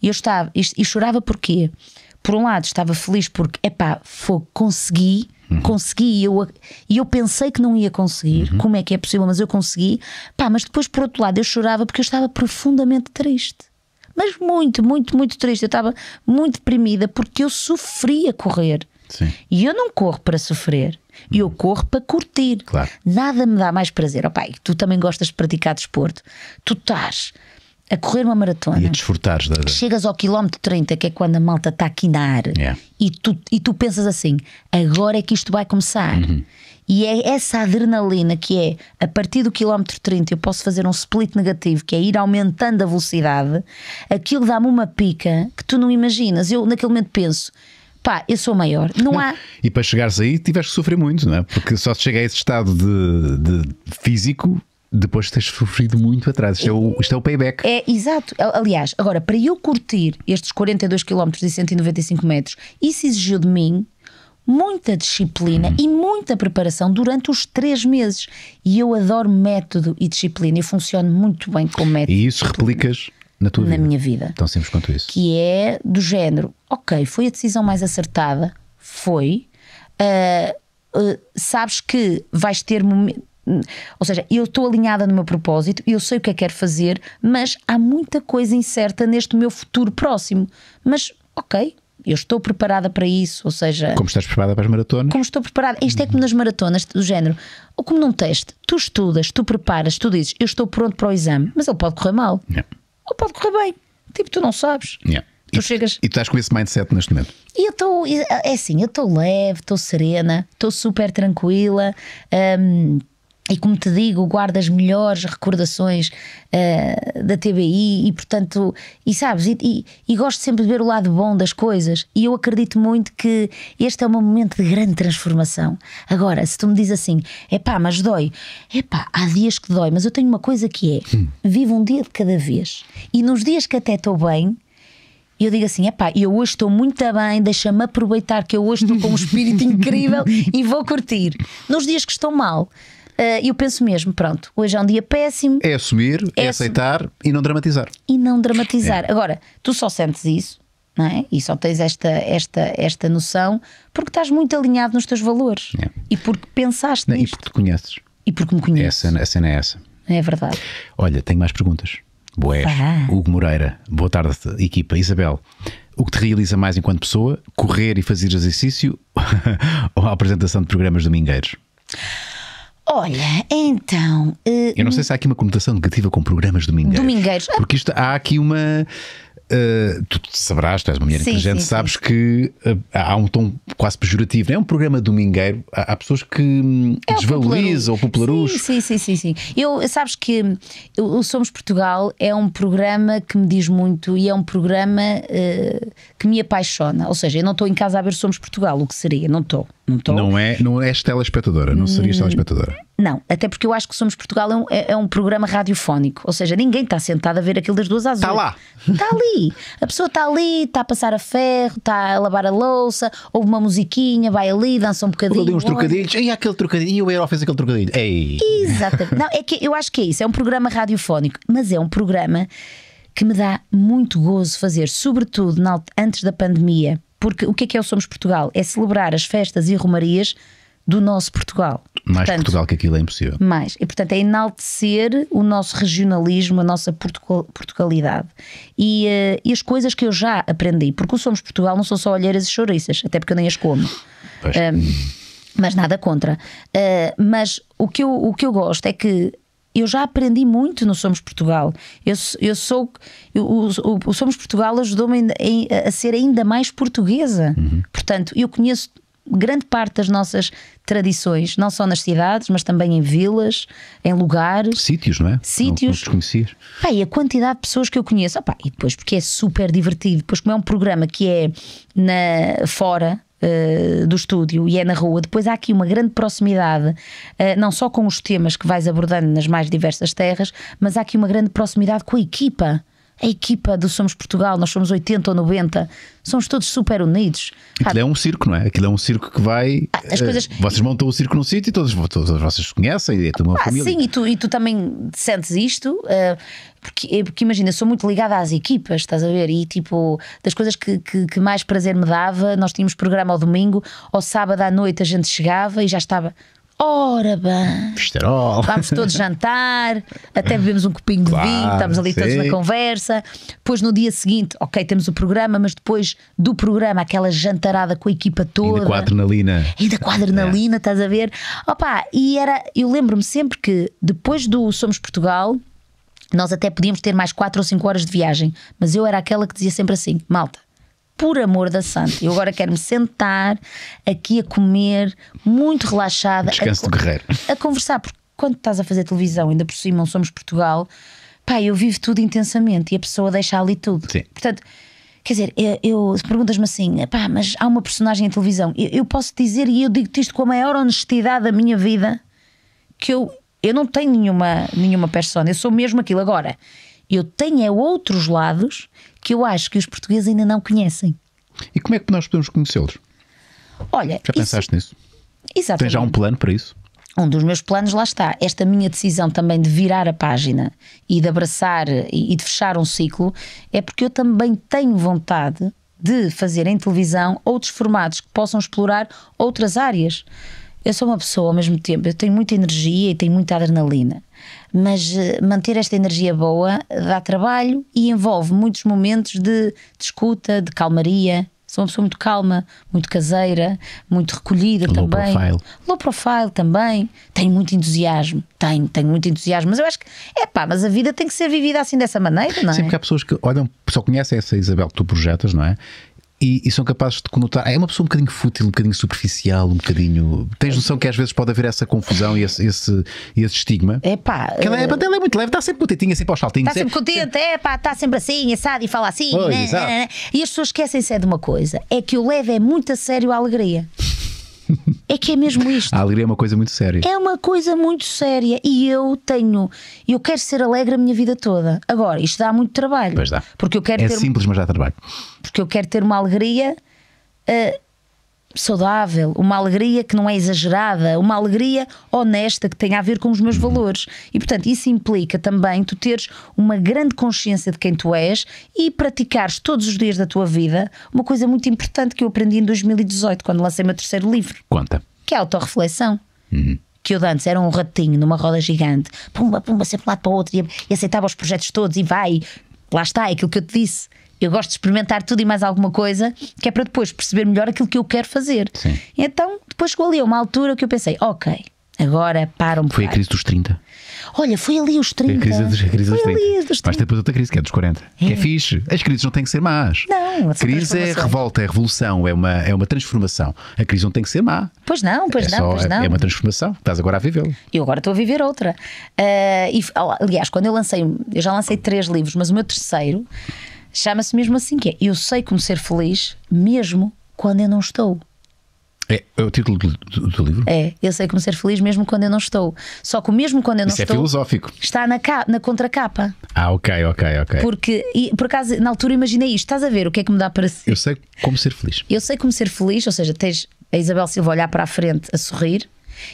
E eu estava, e, e chorava porquê? por um lado, estava feliz porque, epá, foi, consegui. Uhum. Consegui, e eu, eu pensei que não ia conseguir, uhum. como é que é possível, mas eu consegui. Pá, mas depois, por outro lado, eu chorava porque eu estava profundamente triste. Mas muito, muito, muito triste. Eu estava muito deprimida porque eu sofria correr. Sim. E eu não corro para sofrer, eu uhum. corro para curtir. Claro. Nada me dá mais prazer. Oh, pai, tu também gostas de praticar desporto. Tu estás a correr uma maratona. E a desfrutares da... Chegas ao quilómetro 30, que é quando a malta está a na área, yeah. É. e, tu, e tu pensas assim: agora é que isto vai começar. Uhum. E é essa adrenalina que é a partir do quilómetro 30 eu posso fazer um split negativo, que é ir aumentando a velocidade, aquilo dá-me uma pica que tu não imaginas. Eu naquele momento penso, pá, eu sou maior. Não, não há. E para chegares aí tiveste que sofrer muito, não é? Porque só se chega a esse estado de, de físico depois de teres sofrido muito atrás. Isto é, o, isto é o payback. É, exato. Aliás, agora, para eu curtir estes 42 km e 195 metros, isso exigiu de mim muita disciplina e muita preparação durante os três meses. E eu adoro método e disciplina. e funciono muito bem com método. E isso replicas na tua na vida? Na minha vida. Tão simples quanto isso. Que é do género, ok, foi a decisão mais acertada? Foi. Uh, uh, sabes que vais ter momentos ou seja, eu estou alinhada no meu propósito, eu sei o que é que quero fazer, mas há muita coisa incerta neste meu futuro próximo. Mas, ok, eu estou preparada para isso, ou seja. Como estás preparada para as maratonas? Como estou preparada. Isto é como nas maratonas, do género. Ou como num teste. Tu estudas, tu preparas, tu dizes, eu estou pronto para o exame, mas ele pode correr mal. Yeah. Ou pode correr bem. Tipo, tu não sabes. Yeah. Tu e, chegas... e tu estás com esse mindset neste momento? E eu estou. É assim, eu estou leve, estou serena, estou super tranquila. Hum, e como te digo, guarda as melhores recordações uh, da TBI e, portanto, e sabes, e, e, e, gosto sempre de ver o lado bom das coisas. E eu acredito muito que este é um momento de grande transformação. Agora, se tu me dizes assim, é pá, mas dói, é pá, há dias que dói, mas eu tenho uma coisa que é: hum. vivo um dia de cada vez. E nos dias que até estou bem, e eu digo assim: epá, eu hoje estou muito bem, deixa-me aproveitar que eu hoje estou com um espírito incrível e vou curtir. Nos dias que estou mal, Uh, eu penso mesmo, pronto, hoje é um dia péssimo. É assumir, é, é aceitar assumir. e não dramatizar. E não dramatizar. É. Agora, tu só sentes isso, não é? E só tens esta, esta, esta noção porque estás muito alinhado nos teus valores é. e porque pensaste não, nisto. E porque te conheces. E porque me conheces. Essa, a cena é essa. É verdade. Olha, tenho mais perguntas. Boés, ah. Hugo Moreira, boa tarde, equipa. Isabel, o que te realiza mais enquanto pessoa? Correr e fazer exercício ou a apresentação de programas domingueiros? Olha, então. Uh, eu não sei se há aqui uma conotação negativa com programas domingueiros. Domingueiros. Porque isto, há aqui uma. Uh, tu sabrás, tu és uma mulher sim, inteligente, sim, sabes sim. que uh, há um tom quase pejorativo. é um programa domingueiro. Há, há pessoas que hum, é desvalorizam o popularucho. Sim, sim, sim, sim. Eu, sabes que o Somos Portugal é um programa que me diz muito e é um programa uh, que me apaixona. Ou seja, eu não estou em casa a ver Somos Portugal, o que seria? Não estou. Não, estou. não, é, não és telespectadora, não serias hum. telespectadora. Não, até porque eu acho que Somos Portugal é um, é, é um programa radiofónico. Ou seja, ninguém está sentado a ver aquilo das duas às Está lá. Está ali. A pessoa está ali, está a passar a ferro, está a lavar a louça, ouve uma musiquinha, vai ali, dança um bocadinho. Ali uns trocadilhos, e aquele trocadilho, e o Euro fez aquele trocadilho. Ei. Exatamente. Não, é que eu acho que é isso. É um programa radiofónico, mas é um programa que me dá muito gozo fazer, sobretudo na, antes da pandemia, porque o que é que é o Somos Portugal? É celebrar as festas e romarias do nosso Portugal. Mais portanto, Portugal que aquilo é impossível. Mais. E portanto é enaltecer o nosso regionalismo, a nossa portugalidade. E, uh, e as coisas que eu já aprendi, porque o Somos Portugal não são só olheiras e chouriças, até porque eu nem as como. Uh, mas nada contra. Uh, mas o que, eu, o que eu gosto é que eu já aprendi muito no Somos Portugal. Eu, eu sou. Eu, o, o, Somos Portugal ajudou-me a, a, ser ainda mais portuguesa. Uhum. Portanto, eu conheço grande parte das nossas tradições, não só nas cidades, mas também em vilas, em lugares. Sítios, não é? Sítios. Não, não Pá, e a quantidade de pessoas que eu conheço. Opá, e depois, porque é super divertido. Depois, como é um programa que é na, fora, uh, do estúdio e é na rua, depois há aqui uma grande proximidade, uh, não só com os temas que vais abordando nas mais diversas terras, mas há aqui uma grande proximidade com a equipa a equipa do Somos Portugal, nós somos 80 ou 90, somos todos super unidos. Aquilo ah, é um circo, não é? Aquilo é um circo que vai. Ah, as eh, coisas... Vocês montam o circo num sítio e todos, todos vocês conhecem e é uma ah, família. Sim, e tu, e tu também sentes isto, eh, porque, eh, porque imagina, sou muito ligada às equipas, estás a ver? E tipo, das coisas que, que, que mais prazer me dava, nós tínhamos programa ao domingo, ao sábado à noite a gente chegava e já estava Ora bem. Fisterol. Vamos todos jantar, até bebemos um copinho claro, de vinho, estamos ali sim. todos na conversa. Depois no dia seguinte, ok, temos o programa, mas depois do programa, aquela jantarada com a equipa toda. Ainda com a adrenalina. Ainda com a adrenalina, é. estás a ver? Opa, e era, eu lembro-me sempre que depois do Somos Portugal, nós até podíamos ter mais 4 ou 5 horas de viagem, mas eu era aquela que dizia sempre assim: malta, por amor da santa. Eu agora quero-me sentar aqui a comer, muito relaxada. Descanso a, guerreiro. A conversar, porque quando estás a fazer televisão, ainda por cima, não somos Portugal, pá, eu vivo tudo intensamente e a pessoa deixa ali tudo. Sim. Portanto, quer dizer, eu, eu perguntas-me assim, pá, mas há uma personagem em televisão. Eu, eu posso dizer, e eu digo-te isto com a maior honestidade da minha vida, que eu, eu não tenho nenhuma, nenhuma persona, eu sou mesmo aquilo. Agora, eu tenho é outros lados que eu acho que os portugueses ainda não conhecem. E como é que nós podemos conhecê-los? Olha, já pensaste isso... nisso? Exatamente. Tens já um plano para isso? Um dos meus planos lá está. Esta minha decisão também de virar a página e de abraçar e de fechar um ciclo é porque eu também tenho vontade de fazer em televisão outros formatos que possam explorar outras áreas eu sou uma pessoa ao mesmo tempo, eu tenho muita energia e tenho muita adrenalina, mas eh, manter esta energia boa dá trabalho e envolve muitos momentos de, de escuta, de calmaria. Sou uma pessoa muito calma, muito caseira, muito recolhida Low também. Profile. Low profile também. Tenho muito entusiasmo. Tenho, tenho muito entusiasmo. Mas eu acho que, é pá, mas a vida tem que ser vivida assim dessa maneira, não é? Sim, porque há pessoas que olham, só conhecem essa Isabel que tu projetas, não é? E, e, são capazes de conotar. É uma pessoa um bocadinho fútil, um bocadinho superficial, um bocadinho. Tens é. noção que às vezes pode haver essa confusão e esse, esse, esse estigma? É pá. Que ela, é, uh... ela é muito leve, está sempre contentinha, sempre aos saltinhos. Está sempre contente, é pá, está sempre assim, assado e fala assim. né, né, né, né. E as pessoas esquecem-se é de uma coisa: é que o leve é muito a sério a alegria. É que é mesmo isto. A alegria é uma coisa muito séria. É uma coisa muito séria e eu tenho, eu quero ser alegre a minha vida toda. Agora, isto dá muito trabalho. Pois dá. Porque eu quero é ter simples, mas dá trabalho. Porque eu quero ter uma alegria uh, saudável, uma alegria que não é exagerada, uma alegria honesta que tem a ver com os meus valores. E portanto, isso implica também tu teres uma grande consciência de quem tu és e praticares todos os dias da tua vida uma coisa muito importante que eu aprendi em 2018, quando lancei meu terceiro livro. Conta. Que é a autorreflexão. Uhum que eu antes era um ratinho numa roda gigante, pumba, pumba, sempre lá para outro e, e aceitava os projetos todos e vai, lá está, é aquilo que eu te disse. Eu gosto de experimentar tudo e mais alguma coisa, que é para depois perceber melhor aquilo que eu quero fazer. Sim. Então, depois chegou ali a uma altura que eu pensei, ok, agora para um Foi a crise dos 30. Olha, foi ali os 30. A crise, a crise foi dos 30. Ali dos 30. Mas depois outra crise, que é dos 40. É. Que é fixe. As crises não têm que ser más. Não, a crise é revolta, é revolução, é uma, é uma transformação. A crise não tem que ser má. Pois não, pois é não, só, pois é, é não. É uma transformação. Estás agora a vivê-la. Eu agora estou a viver outra. Uh, e, aliás, quando eu lancei, eu já lancei três livros, mas o meu terceiro Chama-se mesmo assim que é Eu sei como ser feliz mesmo quando eu não estou. É, é o título do, do, do, livro? É, eu sei como ser feliz mesmo quando eu não estou. Só que mesmo quando eu não Isso é estou. é filosófico. Está na, capa, na contracapa. Ah, ok, ok, ok. Porque, e, por acaso, na altura imaginei isto. Estás a ver o que é que me dá para ser. Eu sei como ser feliz. Eu sei como ser feliz, ou seja, tens a Isabel Silva olhar para a frente a sorrir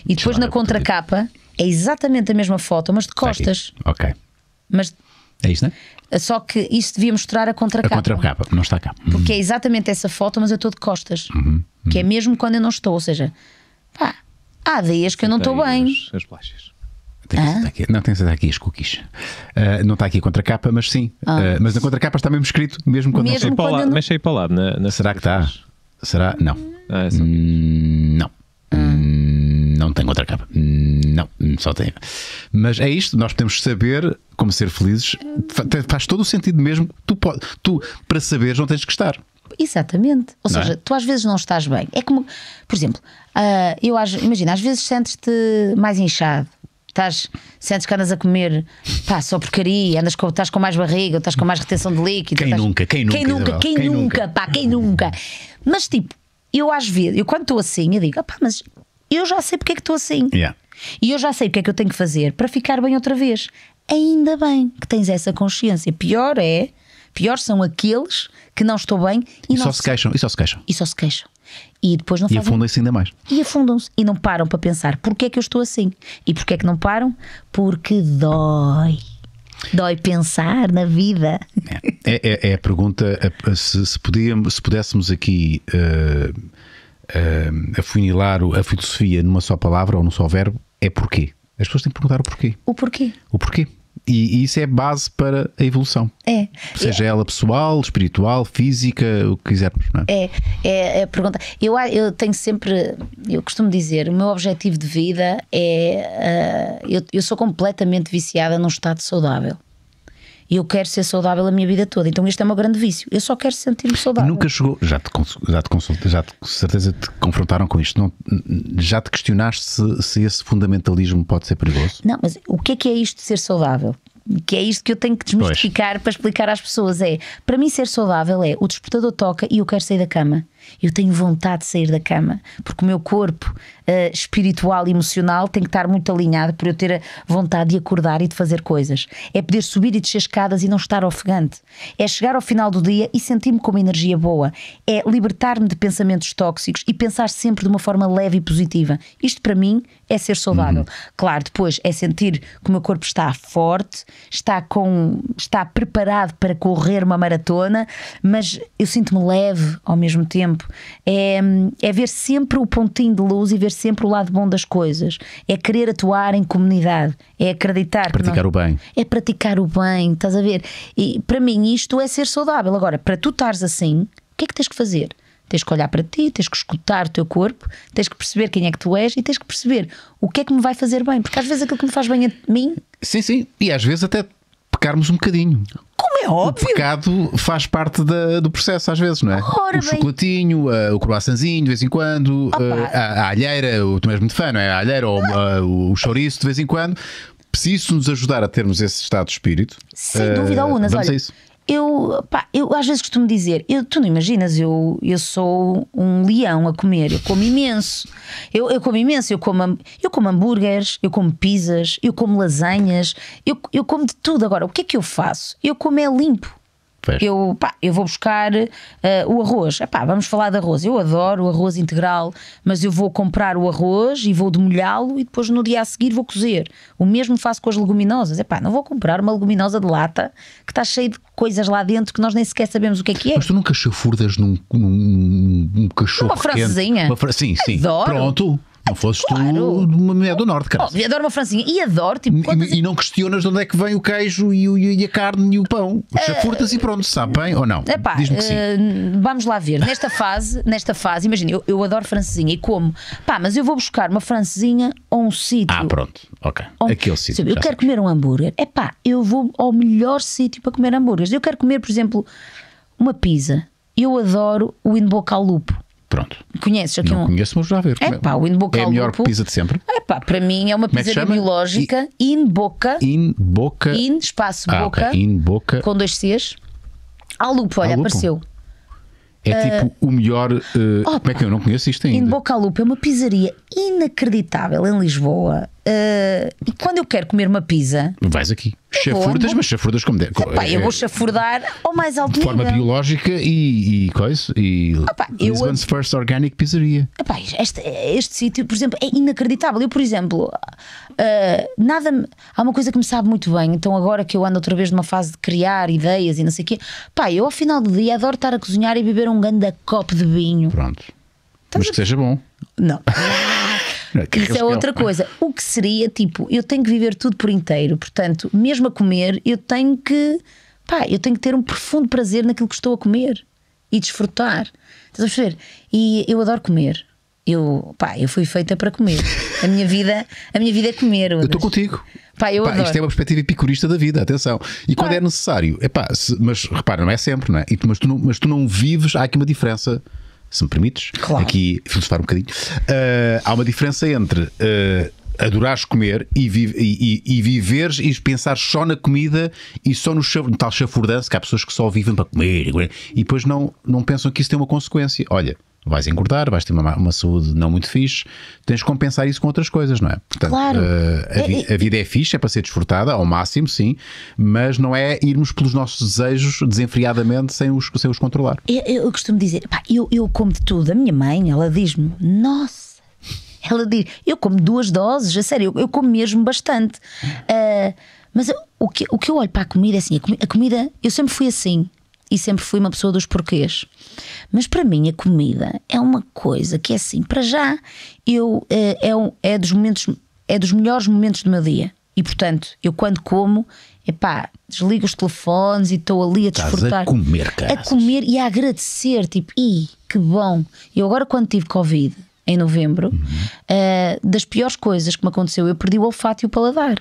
e depois Deixa na contracapa é exatamente a mesma foto, mas de costas. Aqui. Ok. Mas é isso, né? Só que isso devia mostrar a contracapa. A contracapa, não está cá. Uhum. Porque é uhum. exatamente essa foto, mas eu é estou de costas. Uhum. Uhum. Que é mesmo quando eu não estou. Ou seja, pá, há dias que eu não estou bem. As, as aqui, não tem que aqui as cookies. Uh, não está aqui contra a contracapa, mas sim. Ah. Uh, mas na contracapa está mesmo escrito, mesmo quando mesmo não sei quando... Mexe aí para o lado. Na, na Será que está? Será? Não. Ah, é hum, não. Hum não tem outra capa. Não, só tem. Mas é isto, nós podemos saber como ser felizes. Faz todo o sentido mesmo. Tu, pode, tu para saberes, não tens que estar. Exatamente. Ou não é? seja, é? tu às vezes não estás bem. É como, por exemplo, uh, eu imagina, às vezes sentes-te mais inchado. Estás, sentes que andas a comer pá, só porcaria, andas com, estás com mais barriga, estás com mais retenção de líquido. Quem estás... nunca, quem nunca, quem nunca, quem, quem nunca, nunca, pá, quem nunca. Mas tipo, eu às vezes, eu quando estou assim, eu digo, opá, mas eu já sei porque é que estou assim. Yeah. E eu já sei o que é que eu tenho que fazer para ficar bem outra vez. Ainda bem que tens essa consciência. Pior é, pior são aqueles que não estou bem e, e não só se queixam. E só se queixam. E só se queixam. E depois não e fazem. E afundam-se ainda mais. E afundam-se. E não param para pensar porque é que eu estou assim. E porque é que não param? Porque dói. Dói pensar na vida. É, é, é a pergunta: se, se, podíamos, se pudéssemos aqui. Uh uh, afunilar a filosofia numa só palavra ou num só verbo é porquê. As pessoas têm que perguntar o porquê. O porquê. O porquê. E, e isso é base para a evolução. É. Seja é. ela pessoal, espiritual, física, o que quisermos. É? é? É, a pergunta. Eu, eu tenho sempre, eu costumo dizer, o meu objetivo de vida é. Uh, eu, eu sou completamente viciada num estado saudável eu quero ser saudável a minha vida toda. Então este é o meu grande vício. Eu só quero sentir-me saudável. Nunca chegou, já te, já te consulta, já te, com certeza te confrontaram com isto. Não, já te questionaste se, se esse fundamentalismo pode ser perigoso? Não, mas o que é que é isto de ser saudável? que é isto que eu tenho que desmistificar pois. para explicar às pessoas é para mim ser saudável é o despertador toca e eu quero sair da cama eu tenho vontade de sair da cama porque o meu corpo uh, espiritual e emocional tem que estar muito alinhado para eu ter a vontade de acordar e de fazer coisas. É poder subir e descer escadas e não estar ofegante. É chegar ao final do dia e sentir-me com uma energia boa. É libertar-me de pensamentos tóxicos e pensar sempre de uma forma leve e positiva. Isto para mim é ser saudável. Uhum. Claro, depois é sentir que o meu corpo está forte, está com está preparado para correr uma maratona, mas eu sinto-me leve ao mesmo tempo. É, é ver sempre o pontinho de luz e ver sempre o lado bom das coisas, é querer atuar em comunidade, é acreditar. Praticar o bem. É praticar o bem, estás a ver? E para mim isto é ser saudável. Agora, para tu estares assim, o que é que tens que fazer? Tens que olhar para ti, tens que escutar o teu corpo, tens que perceber quem é que tu és e tens que perceber o que é que me vai fazer bem, porque às vezes aquilo que me faz bem a mim. Sim, sim, e às vezes até pecarmos um bocadinho. Como é óbvio. O pecado faz parte da, do processo às vezes, não é? Ora, o chocolatinho, o croissanzinho de vez em quando, eh, a, a alheira, tu és muito fã, não é? A alheira ou o chouriço de vez em quando. Preciso nos ajudar a termos esse estado de espírito. Sem dúvida eh, alguma. Vamos olha, a isso eu, pá, eu às vezes costumo dizer, eu, tu não imaginas, eu, eu sou um leão a comer, eu como imenso. Eu, eu como imenso, eu como, eu como hambúrgueres, eu como pizzas, eu como lasanhas, eu, eu como de tudo. Agora, o que é que eu faço? Eu como é limpo. Pois. Eu, pá, eu vou buscar uh, o arroz. Epá, vamos falar de arroz. Eu adoro o arroz integral, mas eu vou comprar o arroz e vou demolhá-lo e depois no dia a seguir vou cozer. O mesmo faço com as leguminosas. Epá, não vou comprar uma leguminosa de lata que está cheia de coisas lá dentro que nós nem sequer sabemos o que é que é. Mas tu nunca chafurdas num, num, num cachorro. Uma frasezinha. Uma fra... Sim, sim. Adoro. Pronto. Não foste claro. uma mulher do norte, cara. Oh, adoro uma francinha. E adoro, tipo, e, e, é não questionas de onde é que vem o queijo e, o, e a carne e o pão. Chafurtas eh, uh, e pronto, sabe bem ou não? Epá, Diz-me que sim. Uh, vamos lá ver. Nesta fase, nesta fase, imagina, eu, eu adoro francesinha e como. Pá, mas eu vou buscar uma francesinha a um sítio. Ah, pronto. Ok. Um, Aquele sítio. Sabe, eu quero sabes. comer um hambúrguer. É pá, eu vou ao melhor sítio para comer hambúrgueres. Eu quero comer, por exemplo, uma pizza. Eu adoro o Bocal Lupo. Pronto. Conheces aqui não um. Conheço, mas já ver. É, é pá, o boca É a melhor grupo. pizza de sempre. É pá, para mim é uma é pizza biológica. I... In boca. In boca. In espaço ah, boca. Okay. In boca. Com dois Cs. a lupo, olha, lupo. apareceu. É tipo uh, o melhor. Uh, opa, como é que eu não conheço isto ainda? Em lupa é uma pizzaria inacreditável em Lisboa. Uh, e quando eu quero comer uma pizza. Vais aqui. Chafurdas, mas chafurdas como deve. Opa, eu vou é- chafurdar ao mais alto nível. De forma biológica e, e coisa. E opa, Lisbon's eu, First Organic Pizzeria. Opa, este, este sítio, por exemplo, é inacreditável. Eu, por exemplo, uh, nada. Há uma coisa que me sabe muito bem. Então, agora que eu ando outra vez numa fase de criar ideias e não sei o quê. Pá, eu ao final do dia adoro estar a cozinhar e beber um grande copo de vinho. Pronto. mas a... que seja bom. Não. É que Isso é outra coisa. O que seria, tipo, eu tenho que viver tudo por inteiro, portanto, mesmo a comer, eu tenho que, pá, eu tenho que ter um profundo prazer naquilo que estou a comer e desfrutar. Estás a perceber? E eu adoro comer. Eu, pá, eu fui feita para comer. A minha vida, a minha vida é comer. Eu estou contigo. Pá, eu pá, adoro. isto é uma perspectiva epicurista da vida, atenção. E pá. quando é necessário, epá, se, mas repara, não é sempre, não é? E, mas, tu não, mas tu não vives, há aqui uma diferença se me permites, claro. aqui filosofar um bocadinho, uh, há uma diferença entre. Uh, adorares comer e, vive, e, e, e, viveres e pensar só na comida e só no no tal chafurdança que há pessoas que só vivem para comer e depois não, não pensam que isso tem uma consequência. Olha, vais engordar, vais ter uma, uma saúde não muito fixe, tens de compensar isso com outras coisas, não é? Portanto, claro. Eh, a, a, é, vi, é- a, vida é fixe, é para ser desfrutada, ao máximo, sim, mas não é irmos pelos nossos desejos desenfreadamente sem os, sem os controlar. Eu, eu costumo dizer, pá, eu, eu como de tudo. A minha mãe, ela diz-me, nossa. Ela diz, eu como duas doses, a sério, eu, eu como mesmo bastante. Uh, mas eu, o, que, o que eu olho para a comida é assim, a, comida, eu sempre fui assim e sempre fui uma pessoa dos porquês. Mas para mim a comida é uma coisa que é assim, para já eu eh, é, é dos momentos é dos melhores momentos do meu dia. E portanto, eu quando como, epá, desligo os telefones e estou ali a desfrutar. a comer, cara. A comer e a agradecer, tipo, ih, que bom. Eu agora quando tive Covid, em novembro, uhum. uh, das piores coisas que me aconteceu, eu perdi o olfato e o paladar.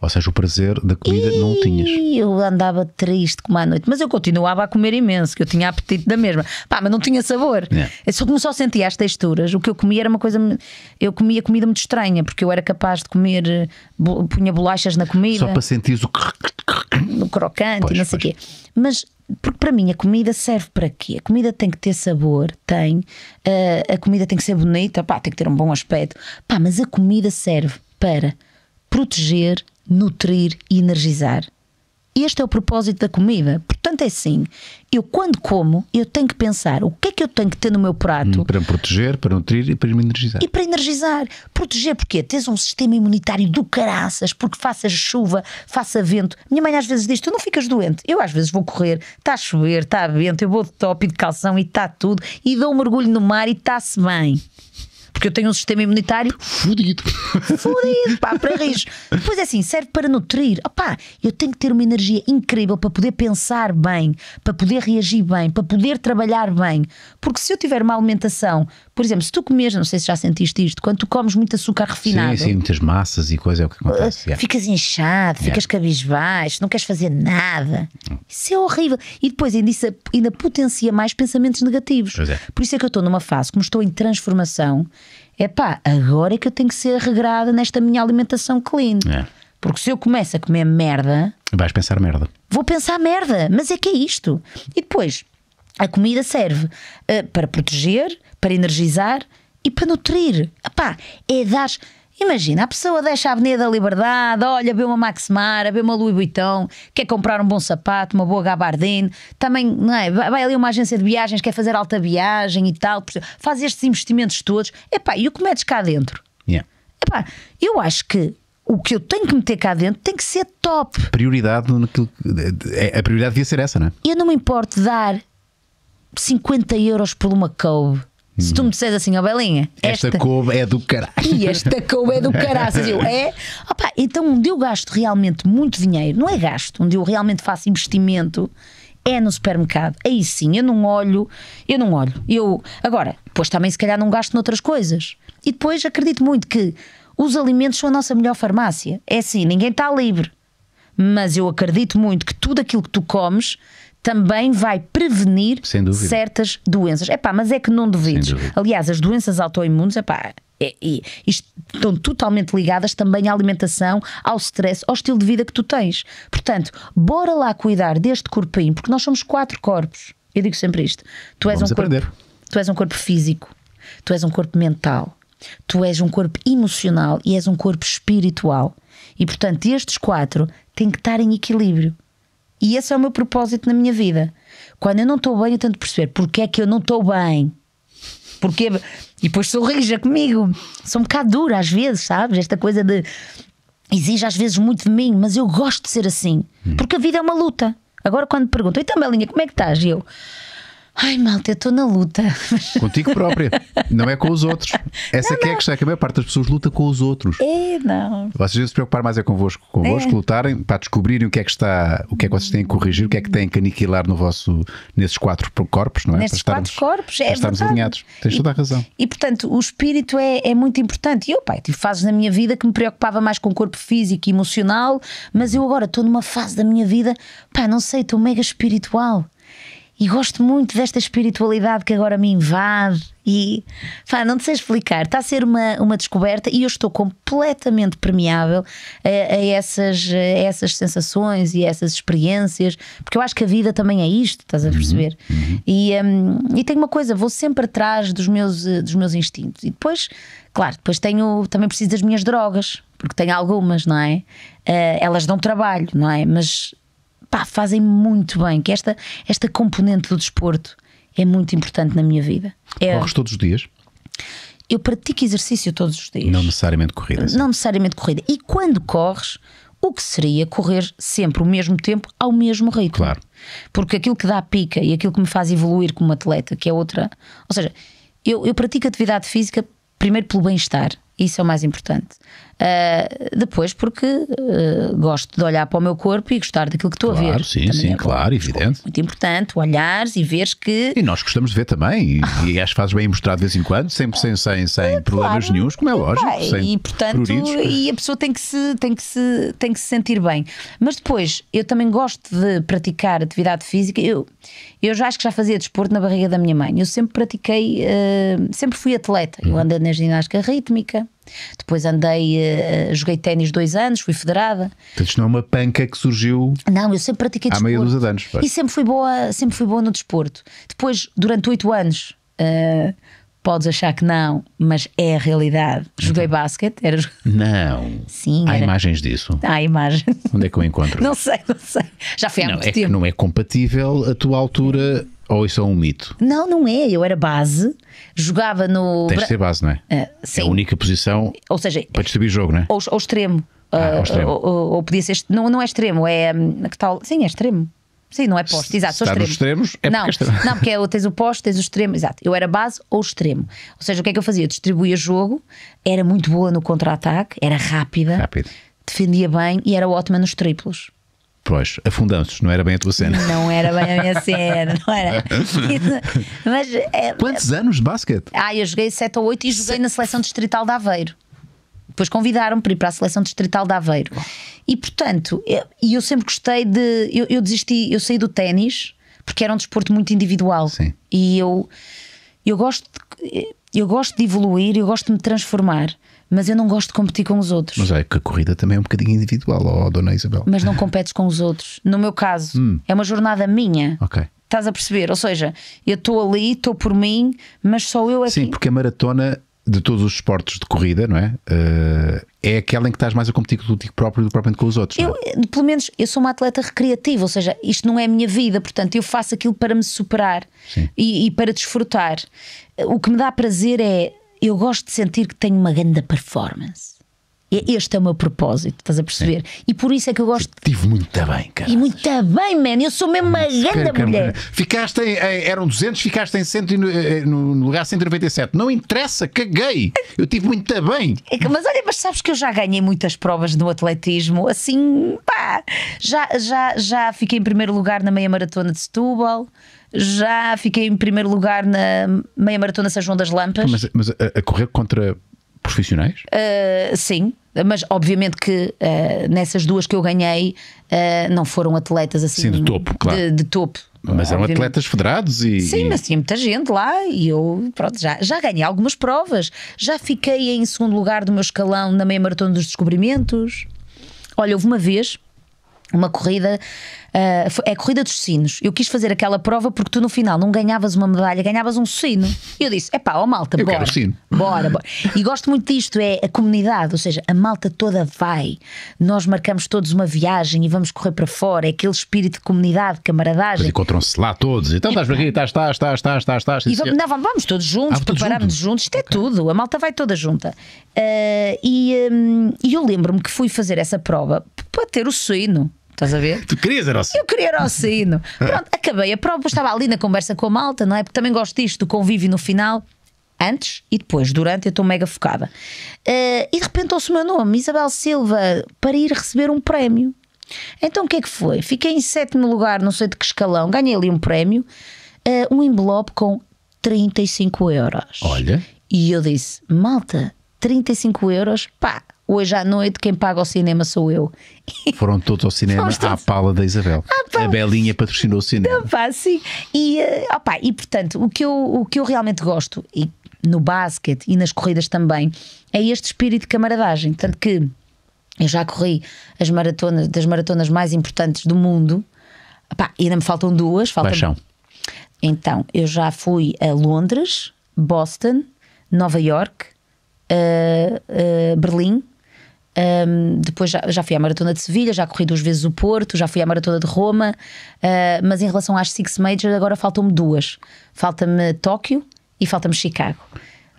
Ou seja, o prazer da comida e não o tinhas. Eu andava triste como à noite, mas eu continuava a comer imenso, que eu tinha apetite da mesma. Pá, mas não tinha sabor. É. é só como só sentia as texturas, o que eu comia era uma coisa. Eu comia comida muito estranha, porque eu era capaz de comer, punha bolachas na comida. Só para sentir o, o crocante e não sei o quê. Mas porque para mim a comida serve para quê? A comida tem que ter sabor, tem, uh, a comida tem que ser bonita, pá, tem que ter um bom aspecto, pá, mas a comida serve para proteger, nutrir e energizar. Este é o propósito da comida. Portanto, é assim: eu quando como, eu tenho que pensar o que é que eu tenho que ter no meu prato. Para me proteger, para nutrir e para me energizar. E para energizar. Proteger porque Tens um sistema imunitário do caraças, porque faça chuva, faça vento. Minha mãe às vezes diz: tu não ficas doente. Eu às vezes vou correr, está a chover, está a vento, eu vou de top e de calção e está tudo, e dou um mergulho no mar e está-se bem porque eu tenho um sistema imunitário fudido. Fudido, pá, para rir. Pois é assim, serve para nutrir. Opá, eu tenho que ter uma energia incrível para poder pensar bem, para poder reagir bem, para poder trabalhar bem. Porque se eu tiver uma alimentação, por exemplo, se tu comes, não sei se já sentiste isto, quando tu comes muito açúcar refinado. Sim, sim, muitas massas e coisa é o que acontece. Eh, yeah. Ficas inchado, ficas yeah. cabisbaixo, não queres fazer nada. Isso é horrível. E depois ainda, isso, ainda potencia mais pensamentos negativos. É. Por isso é que eu estou numa fase, como estou em transformação, é pá, agora é que eu tenho que ser regrada nesta minha alimentação clean. É. Porque se eu começo a comer merda. Vais pensar merda. Vou pensar merda, mas é que é isto. E depois, a comida serve uh, para proteger, para energizar e para nutrir. Epá, é dar Imagina, a pessoa deixa a Avenida da Liberdade, olha, vê uma Max Mara, vê uma Louis Vuitton, quer comprar um bom sapato, uma boa gabardine, também não é, vai ali uma agência de viagens, quer fazer alta viagem e tal, faz estes investimentos todos. Epá, e o que metes cá dentro? Yeah. Epá, eu acho que o que eu tenho que meter cá dentro tem que ser top. Prioridade naquilo, é, a prioridade devia ser essa, não é? Eu não me importo dar 50 euros por uma coube. Se tu me hum. disseres assim, ó oh, Belinha, esta, esta couve é do caralho. E esta couve é do caraças. Eu, é? Opa, então onde eu gasto realmente muito dinheiro, não é gasto, onde eu realmente faço investimento, é no supermercado. Aí sim, eu não olho, eu não olho. Eu, agora, depois também se calhar não gasto noutras coisas. E depois acredito muito que os alimentos são a nossa melhor farmácia. É assim, ninguém está livre. Mas eu acredito muito que tudo aquilo que tu comes também vai prevenir certas doenças. É pá, mas é que não duvides. Aliás, as doenças autoimunes, é pá, é, é, estão totalmente ligadas também à alimentação, ao stress, ao estilo de vida que tu tens. Portanto, bora lá cuidar deste corpinho, porque nós somos quatro corpos. Eu digo sempre isto. Tu és um corpo, tu és um corpo físico, tu és um corpo mental, tu és um corpo emocional e és um corpo espiritual. E portanto, estes quatro têm que estar em equilíbrio. E esse é o meu propósito na minha vida. Quando eu não estou bem, eu tento perceber porque é que eu não estou bem. Porque... E depois sorrija comigo. Sou um bocado dura às vezes, sabes? Esta coisa de. Exige às vezes muito de mim, mas eu gosto de ser assim. Hum. Porque a vida é uma luta. Agora, quando perguntam, então, Belinha, como é que estás? E eu, Ai, malta, eu estou na luta. Contigo própria, não é com os outros. Essa não, que não. é a questão, é que a maior parte das pessoas luta com os outros. É, não. Vocês devem se preocupar mais é convosco, convosco é. lutarem para descobrirem o que é que está, o que é que vocês têm que corrigir, o que é que têm que aniquilar no vosso, nesses quatro corpos, não é? Nesses para quatro corpos, é para estarmos alinhados. Tens e, toda a razão. E portanto, o espírito é, é muito importante. E eu, pai, tive fases na minha vida que me preocupava mais com o corpo físico e emocional, mas eu agora estou numa fase da minha vida, pá, não sei, estou mega espiritual. E gosto muito desta espiritualidade que agora me invade. E pá, não te sei explicar, está a ser uma, uma descoberta e eu estou completamente permeável a, a essas, a essas sensações e a essas experiências, porque eu acho que a vida também é isto, estás a uhum, perceber? Uhum. E, um, e tenho uma coisa, vou sempre atrás dos meus, eh, dos meus instintos. E depois, claro, depois tenho também preciso das minhas drogas, porque tenho algumas, não é? Uh, elas dão trabalho, não é? Mas pá, fazem muito bem, que esta, esta componente do desporto é muito importante na minha vida. É, Corres todos os dias? Eu pratico exercício todos os dias. Não necessariamente corrida. Sim. Não necessariamente corrida. E quando corres, o que seria correr sempre o mesmo tempo ao mesmo ritmo? Claro. Porque aquilo que dá pica e aquilo que me faz evoluir como atleta, que é outra. Ou seja, eu, eu pratico atividade física primeiro pelo bem-estar. Isso é o mais importante. Uh, depois, porque uh, gosto de olhar para o meu corpo e gostar daquilo que estou claro, a ver. Sim, também sim, é claro, evidente. Muito importante olhares e veres que. E nós gostamos de ver também, e, ah. e acho que fazes bem mostrar de vez em quando, sempre sem, sem, ah, sem claro, problemas nenhums, como é lógico. Bem, sem e portanto, pruridos. e a pessoa tem que, se, tem, que se, tem que se sentir bem. Mas depois, eu também gosto de praticar atividade física. Eu, eu já acho que já fazia desporto na barriga da minha mãe. Eu sempre pratiquei, uh, sempre fui atleta. Eu hum. andei na ginástica rítmica depois andei, eh, eh, joguei ténis dois anos, fui federada. Portanto, isto não é uma panca que surgiu. Não, eu sempre pratiquei desporto. Há meia dúzia de anos. Pois. E sempre fui, boa, sempre fui boa no desporto. Depois, durante oito anos. Uh, podes achar que não, mas é a realidade. Então. Joguei então, basquete, era Não. Sim. Há era... imagens disso. Há imagens. Onde é que eu encontro? não sei, não sei. Já fui há não, muito é tempo. Que não é compatível a tua altura ou isso é um mito? Não, não é. Eu era base, jogava no. Tens de ser base, não é? Uh, ah, sim. É a única posição ou seja, para distribuir jogo, não é? Ou, ou extremo. Ah, ah, extremo. Ou, ou, ou, podia ser. Não, não é extremo, é. Hum, que tal? Sim, é extremo. Sim, não é poste, exato, sou extremo. extremos é, é não, porque é não, porque é, tens o poste, tens o extremo, exato. Eu era base ou extremo. Ou seja, o que é que eu fazia? Eu distribuía jogo, era muito boa no contra-ataque, era rápida, Rápido. defendia bem e era ótima nos triplos. Pois, afundamos, não era bem a tua cena. Não era bem a minha cena, não era. Mas, é... Quantos anos de basquete? Ah, eu joguei 7 ou 8 e joguei Se... na seleção distrital de Aveiro. Depois convidaram-me para ir para a seleção distrital de Aveiro. E portanto, eu, eu sempre gostei de. Eu, eu desisti, eu saí do ténis porque era um desporto muito individual. Sim. E eu, eu gosto de, eu gosto de evoluir, eu gosto de me transformar mas eu não gosto de competir com os outros. Mas é que a corrida também é um bocadinho individual, ó, dona Isabel. Mas não competes com os outros. No meu caso, hum. é uma jornada minha. Ok. Estás a perceber? Ou seja, eu estou ali, estou por mim, mas só eu aqui. É Sim, porque a maratona de todos os esportes de corrida, não é? Uh, é aquela em que estás mais a competir contigo próprio do que propriamente com os outros. Eu, é? Eh, pelo menos, eu sou uma atleta recreativa, ou seja, isto não é a minha vida, portanto, eu faço aquilo para me superar e, e para desfrutar. O que me dá prazer é eu gosto de sentir que tenho uma grande performance. Este é o meu propósito, estás a perceber? E por isso é que eu gosto. Estive muito bem, cara. E muito bem, man. Eu sou mesmo uma grande mulher. Ficaste em, Eram 200, ficaste em 100, eh, eh, no, no lugar 197. Não interessa, caguei. Eu estive muito bem. É mas olha, mas sabes que eu já ganhei muitas provas no atletismo. Assim, pá. Já, já, já fiquei em primeiro lugar na meia maratona de Setúbal já fiquei em primeiro lugar na meia maratona São João das Lampas. Mas, mas a, eh, a correr contra profissionais? Uh, sim, mas obviamente que uh, nessas duas que eu ganhei uh, não foram atletas assim. Sim, de topo, claro. De, de topo. Mas eram obviamente. atletas federados e. Sim, mas tinha muita gente lá e eu, pronto, já, já ganhei algumas provas. Já fiquei em segundo lugar do meu escalão na meia maratona dos descobrimentos. Olha, houve uma vez uma corrida uh, é a corrida dos sinos. Eu quis fazer aquela prova porque tu no final não ganhavas uma medalha, ganhavas um sino. E eu disse: é pá, ó malta, eu bora. Quero sino. Bora, bora. E gosto muito disto, é a comunidade, ou seja, a malta toda vai. Nós marcamos todos uma viagem e vamos correr para fora. É aquele espírito de comunidade, de camaradagem. Encontram-se lá todos. Então estás para aqui, estás, estás, estás, estás, estás. estás e vamos, não, vamos todos juntos, ah, preparamos juntos. juntos. Isto é okay. tudo. A malta vai toda junta. Uh, e, um, e eu lembro-me que fui fazer essa prova para ter o sino. Estás a ver? Tu querias era sino? Eu queria era o sino. Pronto, acabei a prova, estava ali na conversa com a malta, não é? Porque também gosto disto, do convívio no final antes e depois, durante, eu estou mega focada. Uh, e de repente ouço o meu nome, Isabel Silva, para ir receber um prémio. Então o que é que foi? Fiquei em sétimo lugar, não sei de que escalão, ganhei ali um prémio, uh, um envelope com 35 euros. Olha. E eu disse, malta, 35 euros, pá, hoje à noite quem paga o cinema sou eu. Foram todos ao cinema à pala da Isabel. Ah, a Belinha patrocinou o cinema. sim. E, eh, opa, e portanto, o que, eu, o que eu realmente gosto, e no basquete e nas corridas também, é este espírito de camaradagem. Tanto que eu já corri as maratonas, das maratonas mais importantes do mundo, Epá, ainda me faltam duas. Paixão. Então, eu já fui a Londres, Boston, Nova York, uh, uh, Berlim um, depois já, já, fui à Maratona de Sevilha, já corri duas vezes o Porto, já fui à Maratona de Roma, uh, mas em relação às Six Majors agora faltam-me duas. Falta-me Tóquio e falta-me Chicago.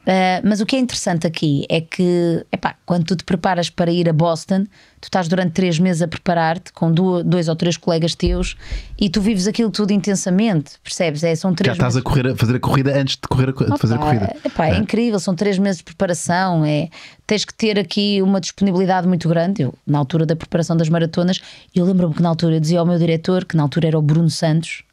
Uh, mas o que é interessante aqui é que, epá, quando tu te preparas para ir a Boston, tu estás durante três meses a preparar-te com duas, dois ou três colegas teus e tu vives aquilo tudo intensamente, percebes? É, são três Já estás meses... a, correr, a fazer a corrida antes de, correr a, de fazer a corrida. Epá, é, é. incrível, são três meses de preparação, é, tens que ter aqui uma disponibilidade muito grande. Eu, na altura da preparação das maratonas, eu lembro-me que na altura eu dizia ao meu diretor, que na altura era o Bruno Santos,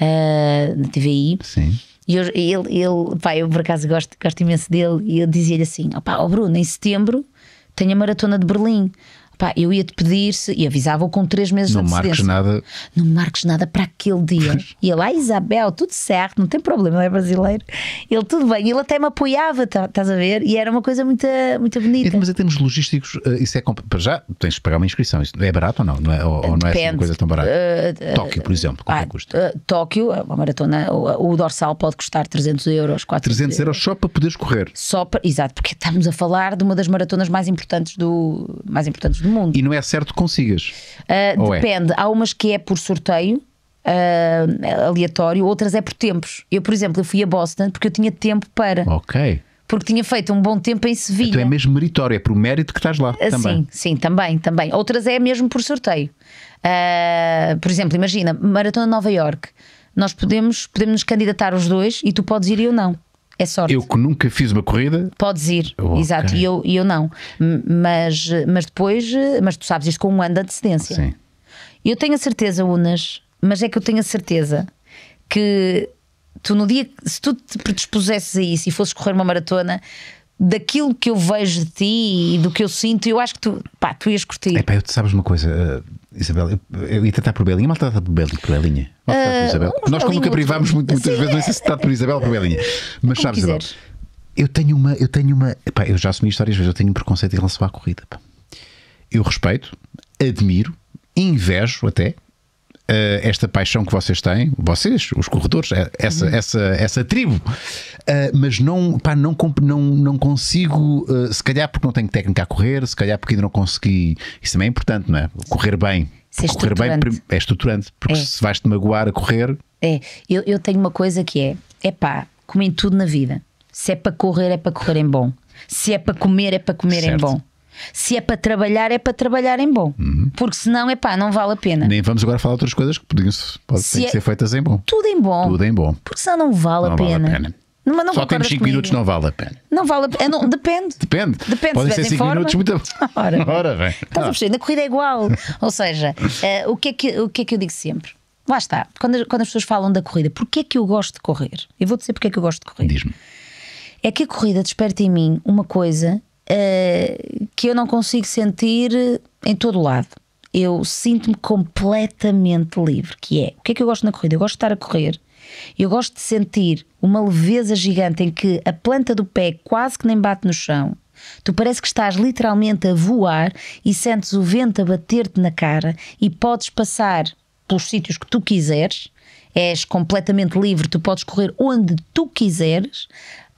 uh, na TVI. Sim e eu, ele, ele, pá, eu por acaso gosto, gosto imenso dele. E eu dizia-lhe assim: opá, oh Bruno, em setembro tenho a maratona de Berlim. Pá, eu ia-te pedir se. E avisava-o com três meses não de antecedência. Não marques nada. Não marques nada para aquele dia. e ele, ah, Isabel, tudo certo, não tem problema, ele é brasileiro. Ele, tudo bem. Ele até me apoiava, tá, estás a ver? E era uma coisa muito, muito bonita. mas em termos logísticos, eh, isso é. Para já, tens de pagar uma inscrição. Isso é barato ou não? não é, ou, não é assim uma coisa tão barata? Uh, uh, Tóquio, por exemplo, quanto ah, custa? Uh, Tóquio, é a maratona, o, o, dorsal pode custar 300 euros, 400 300 euros só para poderes correr. Só para, exato, porque estamos a falar de uma das maratonas mais importantes do, mais importantes do do mundo. E não é certo que consigas. Uh, depende. É? Há umas que é por sorteio. Uh, aleatório, outras é por tempos. Eu, por exemplo, eu fui a Boston porque eu tinha tempo para. Ok porque tinha feito um bom tempo em Sevilha. Então é mesmo meritório, é por mérito que estás lá ah, sim, também. Sim, também, também. Outras é mesmo por sorteio. Uh, por exemplo, imagina, Maratona Nova York. Nós podemos, podemos nos candidatar os dois e tu podes ir e eu não. É sorte. Eu que nunca fiz uma corrida. Podes ir, oh, exato. Okay. E eu, eu não. Mas, mas depois, mas tu sabes isto com um ano de antecedência. Sim. Eu tenho a certeza, Unas, mas é que eu tenho a certeza que tu no dia se tu te predispusesses a isso e fosses correr uma maratona, daquilo que eu vejo de ti e do que eu sinto, eu acho que tu, pá, tu ias curtir. É, pá, eu te sabes uma coisa. Eh, Isabel, eu, ia tratar por Belinha, mal tratada por Belinha. Por ah, Belinha. Mal uh, Isabel. Nós, como nunca privámos muito, muitas sim, vezes, não sei se trato por Isabel ou por Belinha. Mas sabes, Isabel, eu tenho uma. Eu, tenho uma pá, eu já assumi histórias vezes, eu tenho um preconceito em relação à corrida. Pá. Eu respeito, admiro, invejo até, eh, esta paixão que vocês têm, vocês, os corredores, eh, essa, uhum. essa, essa tribo, eh, mas não, pá, não, não, não consigo, se calhar porque não tenho técnica a correr, se calhar porque ainda não consegui, isso também é importante, não é? Correr bem. correr bem é estruturante, porque é. se vais-te magoar a correr. É, eu, eu tenho uma coisa que é: é pá, comem tudo na vida, se é para correr, é para correr em bom, se é para comer, é para comer certo. em bom. Se é para trabalhar, é para trabalhar em bom. Uhum. Porque senão, é pá, não vale a pena. Nem vamos agora falar outras coisas que podiam podem se é... ser feitas em bom. Tudo em bom. Tudo em bom. Porque senão não vale não a pena. Vale a pena. não Só temos 5 minutos, não vale a pena. Não vale a pena. É, não, depende. depende. Depende. Podem se ser 5 minutos, muito Ora, Ora bem. Estás a perceber? Na corrida é igual. Ou seja, uh, o, que é que, o que é que eu digo sempre? Lá está. Quando, quando as pessoas falam da corrida, porquê é que eu gosto de correr? Eu vou dizer porque é que eu gosto de correr. Diz-me. É que a corrida desperta em mim uma coisa uh, que eu não consigo sentir em todo lado. Eu sinto-me completamente livre, que é o que é que eu gosto na corrida? Eu gosto de estar a correr, eu gosto de sentir uma leveza gigante em que a planta do pé quase que nem bate no chão. Tu parece que estás literalmente a voar e sentes o vento a bater-te na cara e podes passar pelos sítios que tu quiseres. És completamente livre, tu podes correr onde tu quiseres,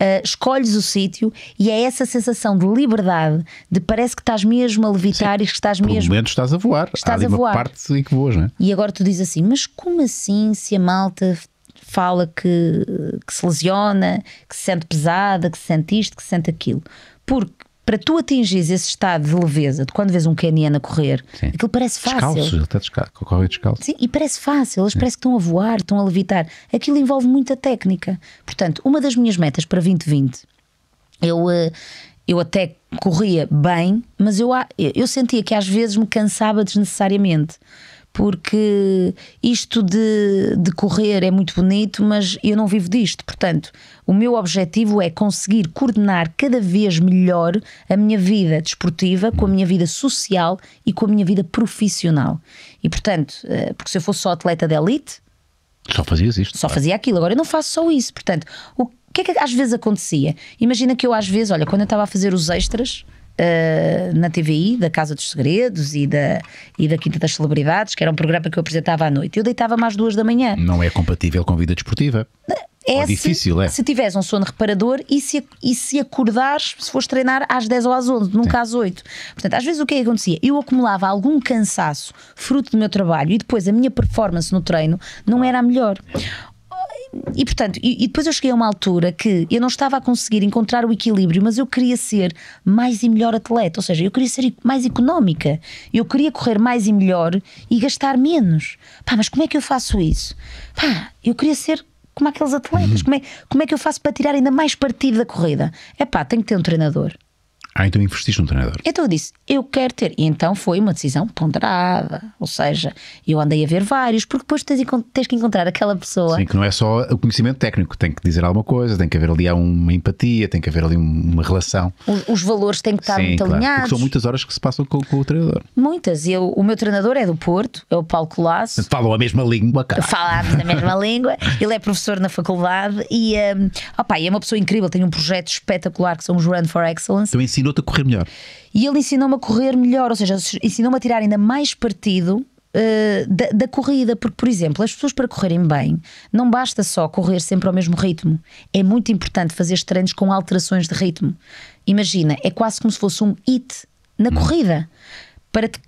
ah, escolhes o sítio e é essa sensação de liberdade, de parece que estás mesmo a levitar Sim, e que estás mesmo. No momento estás a voar, estás Há a voar. parte em que voas, não é? E agora tu dizes assim, mas como assim se a malta fala que, que se lesiona, que se sente pesada, que se sente isto, que se sente aquilo? Porque para tu atingires esse estado de leveza de quando vês um Kenyan a correr, Sim. aquilo parece fácil. Descalço, ele está descalço, corre descalço. Sim, e parece fácil, eles Sim. parece que estão a voar, estão a levitar. Aquilo envolve muita técnica. Portanto, uma das minhas metas para 2020, eu, eh, eu até corria bem, mas eu, eu sentia que às vezes me cansava desnecessariamente porque isto de, de correr é muito bonito, mas eu não vivo disto. Portanto, o meu objetivo é conseguir coordenar cada vez melhor a minha vida desportiva com a minha vida social e com a minha vida profissional. E portanto, eh, porque se eu fosse só atleta de elite. Só fazias isto. Só claro. É? fazia aquilo. Agora eu não faço só isso. Portanto, o que é que às vezes acontecia? Imagina que eu às vezes, olha, quando eu estava a fazer os extras. Uh, na TVI, da Casa dos Segredos e da, e da Quinta das Celebridades, que era um programa que eu apresentava à noite. Eu deitava-me às duas da manhã. Não é compatível com vida desportiva é, difícil, se, é. se tiveres um sono reparador e se, e se acordares, se fores treinar às 10 ou às 11, nunca Sim. caso 8. Portanto, às vezes o que é que acontecia? Eu acumulava algum cansaço fruto do meu trabalho e depois a minha performance no treino não era a melhor. E portanto, e, e depois eu cheguei a uma altura que eu não estava a conseguir encontrar o equilíbrio, mas eu queria ser mais e melhor atleta, ou seja, eu queria ser mais económica, eu queria correr mais e melhor e gastar menos. Pá, mas como é que eu faço isso? Pá, eu queria ser como aqueles atletas. Uhum. Como é, como é que eu faço para tirar ainda mais partido da corrida? É pá, tenho que ter um treinador. Ah, então investiste num treinador. Então eu disse, eu quero ter. E então foi uma decisão ponderada. Ou seja, eu andei a ver vários, porque depois tens, tens que encontrar aquela pessoa. Sim, que não é só o conhecimento técnico, tem que dizer alguma coisa, tem que haver ali uma empatia, tem que haver ali uma relação. Os, os valores têm que estar Sim, muito claro. alinhados. Porque são muitas horas que se passam com, com o treinador. Muitas. Eu, o meu treinador é do Porto, é o Paulo Colasso. Falam a mesma língua, cara. Falamos a mesma língua. Ele é professor na faculdade e um, opa, é uma pessoa incrível, tem um projeto espetacular que são os Run for Excellence. Então ensino ensinou-te a correr melhor. E ele ensinou-me a correr melhor, ou seja, ensinou-me a tirar ainda mais partido eh, da, da, corrida, porque, por exemplo, as pessoas para correrem bem, não basta só correr sempre ao mesmo ritmo. É muito importante fazer treinos com alterações de ritmo. Imagina, é quase como se fosse um hit na hum. corrida para te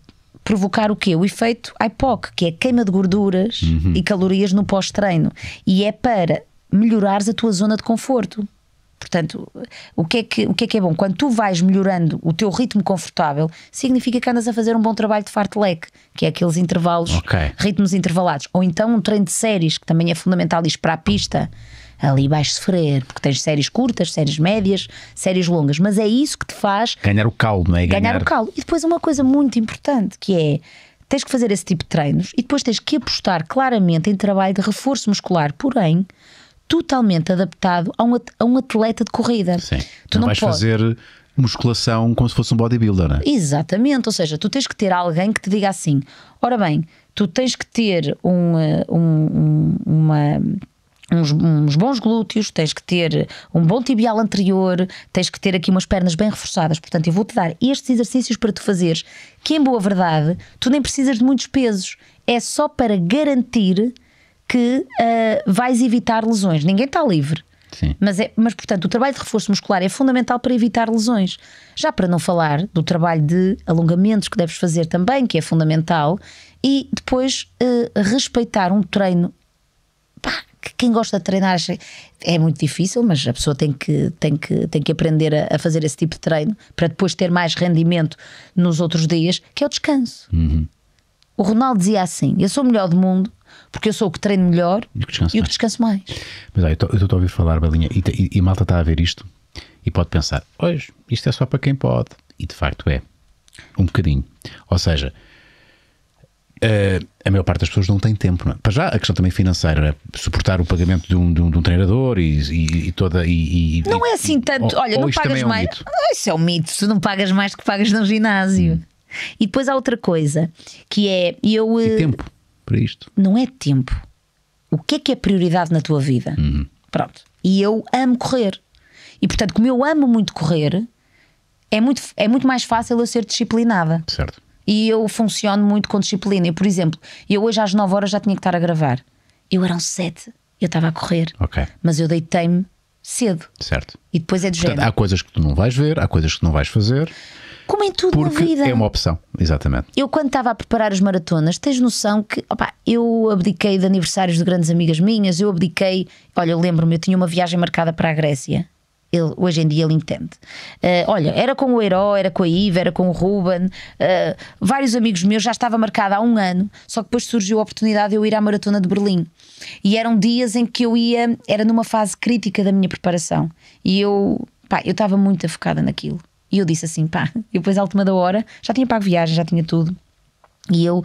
provocar o quê? O efeito IPOC, que é queima de gorduras uhum. e calorias no pós-treino. E é para melhorares a tua zona de conforto. Portanto, o que, é que, o que é que é bom? Quando tu vais melhorando o teu ritmo confortável, significa que andas a fazer um bom trabalho de fartlek, que é aqueles intervalos, okay. ritmos intervalados. Ou então um treino de séries, que também é fundamental, isto para a pista. Ali vais sofrer, porque tens séries curtas, séries médias, séries longas. Mas é isso que te faz. Ganhar o caldo, não é? Ganhar, ganhar o caldo. E depois uma coisa muito importante, que é tens que fazer esse tipo de treinos e depois tens que apostar claramente em trabalho de reforço muscular, porém totalmente adaptado a um, a um atleta de corrida. Sim. Tu não, não vais pode... fazer musculação como se fosse um bodybuilder, não é? Exatamente, ou seja, tu tens que ter alguém que te diga assim: ora bem, tu tens que ter eh, um, um, uma. Uns, uns, bons glúteos, tens que ter um bom tibial anterior, tens que ter aqui umas pernas bem reforçadas. Portanto, eu vou-te dar estes exercícios para tu fazeres, que em boa verdade, tu nem precisas de muitos pesos, é só para garantir que uh, vais evitar lesões. Ninguém está livre. Sim. Mas, é, mas, portanto, o trabalho de reforço muscular é fundamental para evitar lesões. Já para não falar do trabalho de alongamentos que deves fazer também, que é fundamental, e depois uh, respeitar um treino. Pá, quem gosta de treinar é muito difícil, mas a pessoa tem que, tem que, tem que aprender a, a, fazer esse tipo de treino para depois ter mais rendimento nos outros dias, que é o descanso. Uhum. O Ronaldo dizia assim: Eu sou o melhor do mundo porque eu sou o que treino melhor e o que descanso, e mais. O que descanso mais. Mas olha, eu estou a ouvir falar, Belinha, e, e, e malta está a ver isto e pode pensar: hoje, isto é só para quem pode. E de facto é. Um bocadinho. Ou seja, Uh, a maior parte das pessoas não tem tempo. Não é? Para já, a questão também financeira, é? suportar o pagamento de um, de um, de um treinador e, e, e toda. E, não é assim tanto. olha, ou não pagas é um mais. Mito. Ah, isso é um mito. Tu não pagas mais que pagas no ginásio. Hum. E depois há outra coisa que é. Eu, e eh, tempo para isto. Não é tempo. O que é que é prioridade na tua vida? Uhum. Pronto. E eu amo correr. E portanto, como eu amo muito correr, é muito, é muito mais fácil eu ser disciplinada. Certo. E eu funciono muito com disciplina. E, por exemplo, eu hoje às 9 horas já tinha que estar a gravar. Eu eram 7, eu estava a correr. Ok. Mas eu deitei-me cedo. Certo. E depois é de Portanto, género. Há coisas que tu não vais ver, há coisas que não vais fazer. Como em tudo Porque na vida. É uma opção, exatamente. Eu, quando estava a preparar as maratonas, tens noção que opa, eu abdiquei de aniversários de grandes amigas minhas, eu abdiquei. Olha, eu lembro-me, eu tinha uma viagem marcada para a Grécia. Ele, hoje em dia ele entende. Uh, olha, era com o Herói, era com a Iva, era com o Ruben, uh, vários amigos meus, já estava marcada há um ano, só que depois surgiu a oportunidade de eu ir à Maratona de Berlim. E eram dias em que eu ia, era numa fase crítica da minha preparação. E eu, pá, eu estava muito focada naquilo. E eu disse assim, pá, e depois à última da hora, já tinha pago viagem, já tinha tudo. E eu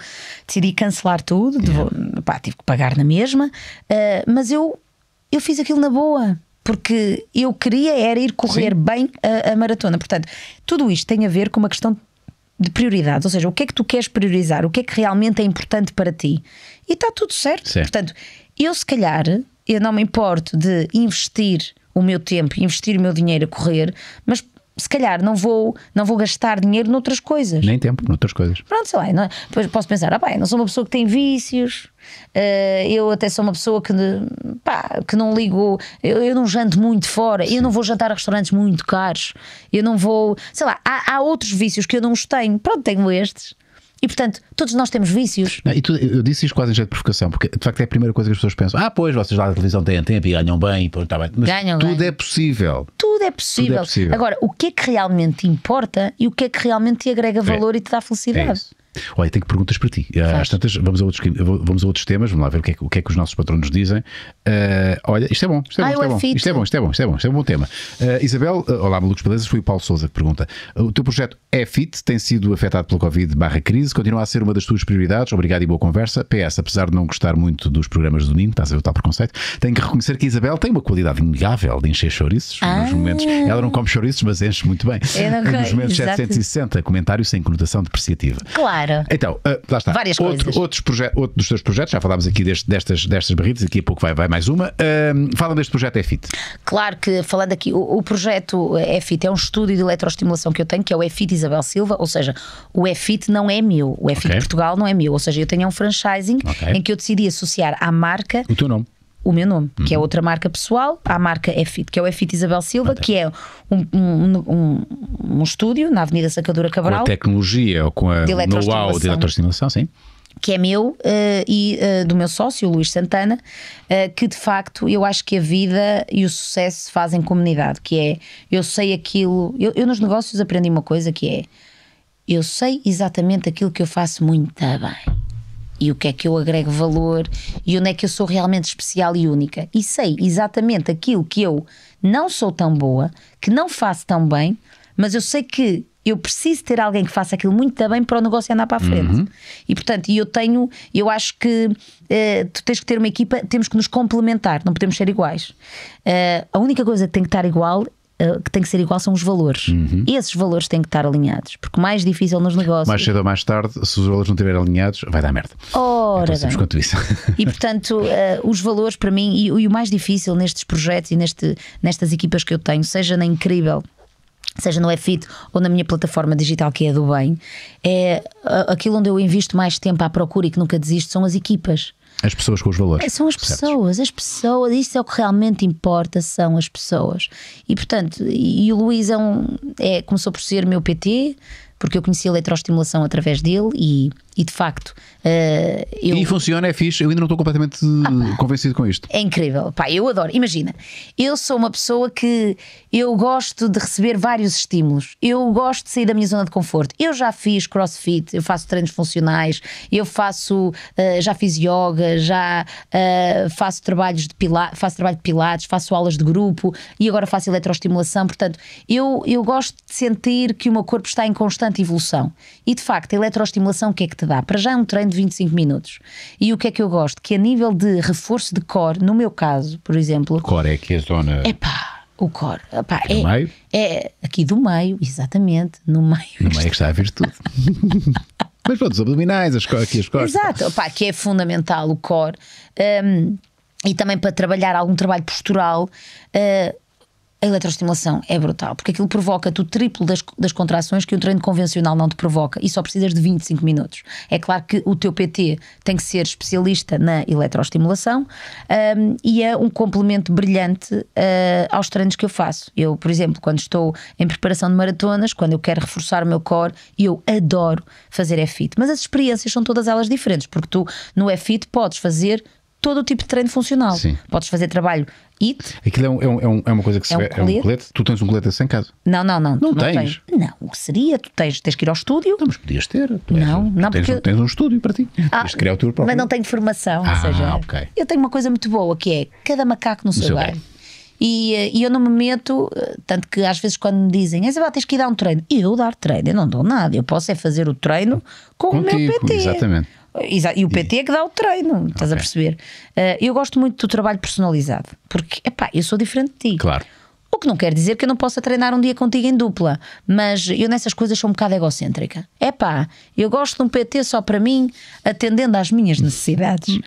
decidi cancelar tudo, yeah. devo, pá, tive que pagar na mesma, uh, mas eu, eu fiz aquilo na boa. Porque eu queria era ir correr Sim. bem a, a maratona. Portanto, tudo isto tem a ver com uma questão de prioridades, ou seja, o que é que tu queres priorizar, o que é que realmente é importante para ti. E está tudo certo. certo. Portanto, eu se calhar, eu não me importo de investir o meu tempo, investir o meu dinheiro a correr, mas se calhar não vou, não vou gastar dinheiro noutras coisas. Nem tempo, noutras coisas. Pronto, sei lá. Não, é? depois posso pensar, ah, bem, não sou uma pessoa que tem vícios, uh, eu até sou uma pessoa que, pá, que não ligo, eu, eu não janto muito fora, Sim. eu não vou jantar a restaurantes muito caros, eu não vou, sei lá, há, há outros vícios que eu não os tenho. Pronto, tenho estes. E portanto, todos nós temos vícios. Não, e tu, eu disse isto quase em jeito de provocação, porque de facto é a primeira coisa que as pessoas pensam: ah, pois, vocês lá na televisão têm tempo e ganham bem, e pronto, tá bem. Mas ganham tudo, bem. É possível. tudo é possível. Tudo é possível. Agora, o que é que realmente importa e o que é que realmente te agrega é. valor é. e te dá felicidade? É Olha, tenho perguntas para ti. Eh, às tantas, vamos a, outros, vamos a outros temas, vamos lá ver o que, é, o que, é que os nossos patronos dizem. Uh, olha, isto é bom, isto é bom, isto, é bom isto é bom, isto é bom, isto é bom, isto é bom, tema. Uh, Isabel, uh, olá, malucos belezas, foi o Paulo Souza que pergunta. O teu projeto é fit, tem sido afetado pela Covid barra crise, continua a ser uma das tuas prioridades, obrigado e boa conversa. PS, apesar de não gostar muito dos programas do Nino, estás a ver o tal preconceito, tenho que reconhecer que a Isabel tem uma qualidade inegável de encher chouriços ah. nos momentos. Ela não come chouriços, mas enche muito bem. Não... Nos momentos Exato. 760, comentário sem conotação depreciativa. Claro. Então, eh, lá está. Várias outro, coisas. Outros outro dos teus projetos, já falámos aqui deste, destas, destas barritas, daqui a pouco vai, vai mais uma. fala deste projeto EFIT. Claro que, falando aqui, o, o projeto EFIT eh, é um estúdio de eletroestimulação que eu tenho, que é o EFIT Isabel Silva, ou seja, o EFIT não é meu, o EFIT okay. Portugal não é meu, ou seja, eu tenho um franchising okay. em que eu decidi associar à marca. O teu nome o meu nome, uhum. que é uhum. outra marca pessoal, à marca EFIT, que é o EFIT Isabel Silva, que é um, um, um, um, estúdio na Avenida Sacadura Cabral. Com a tecnologia, ou com a know-how de eletroestimulação, sim que é meu uh, e uh, do meu sócio, Luís Santana, uh, que de facto eu acho que a vida e o sucesso fazem comunidade, que é eu sei aquilo, eu, eu, nos negócios aprendi uma coisa que é eu sei exatamente aquilo que eu faço muito bem. E o que é que eu agrego valor e onde é que eu sou realmente especial e única. E sei exatamente aquilo que eu não sou tão boa, que não faço tão bem, mas eu sei que eu preciso ter alguém que faça aquilo muito bem para o negócio andar para a frente. Uhum. E portanto, eu tenho, eu acho que uh, tu tens que ter uma equipa, temos que nos complementar, não podemos ser iguais. Uh, a única coisa que tem que estar igual eh, que tem que ser igual são os valores. Uhum. Esses valores têm que estar alinhados, porque mais difícil nos negócios. Mais cedo ou mais tarde, se os valores não estiverem alinhados, vai dar merda. Ora então, bem. quanto isso. E portanto, uh, os valores para mim, e, e, o mais difícil nestes projetos e neste, nestas equipas que eu tenho, seja na Incrível, seja no EFIT ou na minha plataforma digital que é do bem, é aquilo onde eu invisto mais tempo à procura e que nunca desisto são as equipas. As pessoas com os valores. É, são as pessoas, as pessoas, isso é o que realmente importa, são as pessoas. E portanto, e o Luís é um, é, começou por ser meu PT, porque eu conheci a eletroestimulação através dele e e de facto, uh, eu... E funciona, é fixe. Eu ainda não estou completamente ah, convencido com isto. É incrível, pá, eu adoro. Imagina, eu sou uma pessoa que eu gosto de receber vários estímulos. Eu gosto de sair da minha zona de conforto. Eu já fiz crossfit, eu faço treinos funcionais, eu faço, uh, já fiz yoga, já uh, faço trabalhos de pilates, faço trabalho de pilates, faço aulas de grupo e agora faço eletroestimulação. Portanto, eu, eu gosto de sentir que o meu corpo está em constante evolução. E de facto, a eletroestimulação o que é que te dá? Para já é um treino de 25 minutos. E o que é que eu gosto? Que a nível de reforço de core, no meu caso, por exemplo. Core é que é a zona. é pá, o core. Opa, aqui é, do meio? É, aqui do meio, exatamente. No meio. No meio é que está a tudo Mas pronto, os abdominais, as, aqui as costas. Exato, opa, que é fundamental o core. Um, e também para trabalhar algum trabalho postural. Uh, a eletroestimulação é brutal, porque aquilo provoca-te o triplo das, das contrações que um treino convencional não te provoca e só precisas de 25 minutos. É claro que o teu PT tem que ser especialista na eletroestimulação um, e é um complemento brilhante uh, aos treinos que eu faço. Eu, por exemplo, quando estou em preparação de maratonas, quando eu quero reforçar o meu core, eu adoro fazer F-Fit. Mas as experiências são todas elas diferentes, porque tu no F-Fit podes fazer todo o tipo de treino funcional. Sim. Podes fazer trabalho IT. Aquilo é, é, um, é, um, é uma coisa que se é um, vê, colete. é um colete. Tu tens um colete assim em casa? Não, não, não. Não, tens. não tens? Não, o que seria? Tu tens, tens que ir ao estúdio. Não, mas podias ter. Tu não, és, não, tens, porque... tens um estúdio para ti. Ah, tens criar o teu próprio. Mas não tenho formação. Ah, ou seja, eu tenho uma coisa muito boa que é cada macaco no, no seu lugar. E, eh, e, eu não me meto, eh, tanto que às vezes quando me dizem, Isabel, tens que ir dar um treino. Eu dar treino, eu não dou nada. Eu posso é fazer o treino com Contigo, o meu PT. Exatamente. E o PT é que dá o treino, estás okay. a perceber? Eh, eu gosto muito do trabalho personalizado, porque, epá, eu sou diferente de ti. Claro. O que não quer dizer que eu não possa treinar um dia contigo em dupla, mas eu nessas coisas sou um bocado egocêntrica. É pá, eu gosto de um PT só para mim, atendendo às minhas necessidades.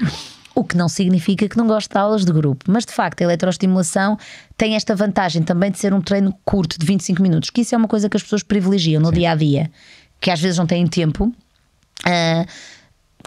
O que não significa que não gosto de aulas de grupo, mas de facto a eletroestimulação tem esta vantagem também de ser um treino curto, de 25 minutos, que isso é uma coisa que as pessoas privilegiam no Sim. dia a dia, que às vezes não têm tempo. Uh,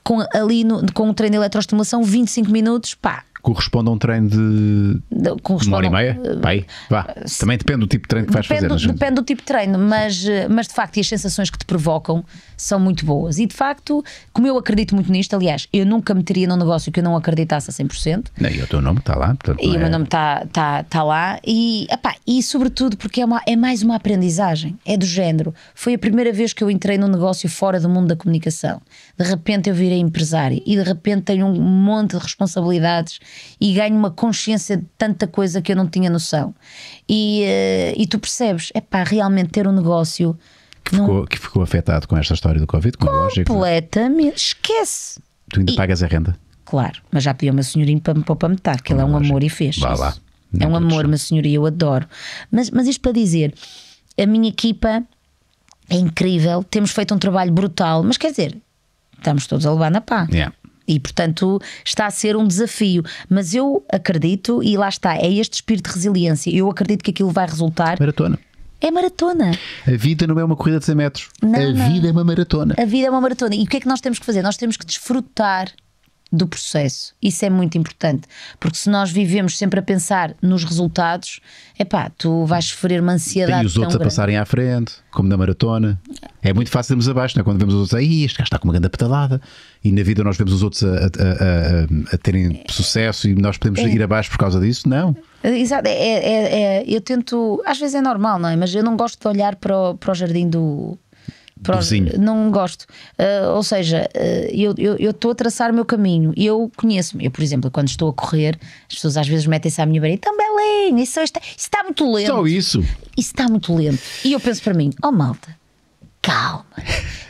com, ali no, com um treino de eletroestimulação, 25 minutos, pá, corresponde a um treino de, de uma hora e meia? Pai, vá. Eh, Também depende do tipo de treino que vais depende, fazer. Depende do tipo de treino, mas, eh, mas de facto, e as sensações que te provocam são muito boas. E de facto, como eu acredito muito nisto, aliás, eu nunca meteria num negócio que eu não acreditasse a 100%. e o teu nome está lá. Portanto, e é... o meu nome está tá, tá lá. E, epá, e sobretudo porque é, uma, é mais uma aprendizagem, é do género. Foi a primeira vez que eu entrei num negócio fora do mundo da comunicação de repente eu virei empresária e de repente tenho um monte de responsabilidades e ganho uma consciência de tanta coisa que eu não tinha noção. E, eh, e tu percebes, é pá, realmente ter um negócio. Que, não... ficou, que ficou afetado com esta história do Covid, como Completamente, esquece. Tu ainda e... pagas a renda? Claro, mas já pedi ao meu senhorinho para, me para me meter, que ele é um amor e fez. Vá lá. Não é um amor, uma senhoria, eu adoro. Mas, mas isto para dizer, a minha equipa é incrível, temos feito um trabalho brutal, mas quer dizer, estamos todos a levar na pá. Yeah. E, portanto, está a ser um desafio. Mas eu acredito, e lá está, é este espírito de resiliência. Eu acredito que aquilo vai resultar. Maratona. É maratona. A vida não é uma corrida de 100 metros. Não, a não. vida é uma maratona. A vida é uma maratona. E o que é que nós temos que fazer? Nós temos que desfrutar do processo. Isso é muito importante, porque se nós vivemos sempre a pensar nos resultados, é pá, tu vais sofrer uma ansiedade. E os outros a passarem à frente, como na maratona. É muito fácil irmos abaixo, não é? quando vemos os outros aí, este gajo está com uma grande pedalada. E na vida nós vemos os outros a, a, a, a terem sucesso e nós podemos é. ir abaixo por causa disso? Não. Exato, é, é, é, eu tento, às vezes é normal, não é? Mas eu não gosto de olhar para o, para o jardim do, Pronto, não gosto. Uh, ou seja, uh, eu estou a traçar o meu caminho e eu conheço-me. Eu, por exemplo, quando estou a correr, as pessoas às vezes metem-se à minha beira e então, Belém, isso é está, isso está muito lento. Só isso. Isso está muito lento. E eu penso para mim, oh malta, calma.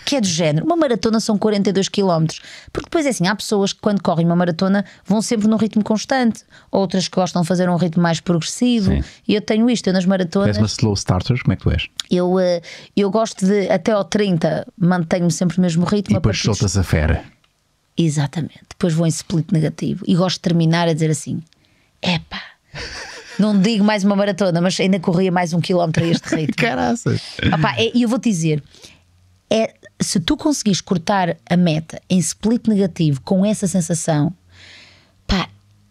Que é do género. Uma maratona são 42 km. Porque depois é assim, há pessoas que quando correm uma maratona vão sempre num ritmo constante, outras que gostam de fazer um ritmo mais progressivo. Sim. E eu tenho isto, eu nas maratonas. És uma slow starter, como é que tu és? Eu, eh, eu gosto de até ao 30 mantenho-me sempre o mesmo ritmo. E depois a soltas a fera. Exatamente. Depois vou em split negativo. E gosto de terminar a dizer assim: epá. Não digo mais uma maratona, mas ainda corria mais um quilómetro a este ritmo. Caraças! É, e eu vou-te dizer, é, se tu conseguires cortar a meta em split negativo com essa sensação, pá,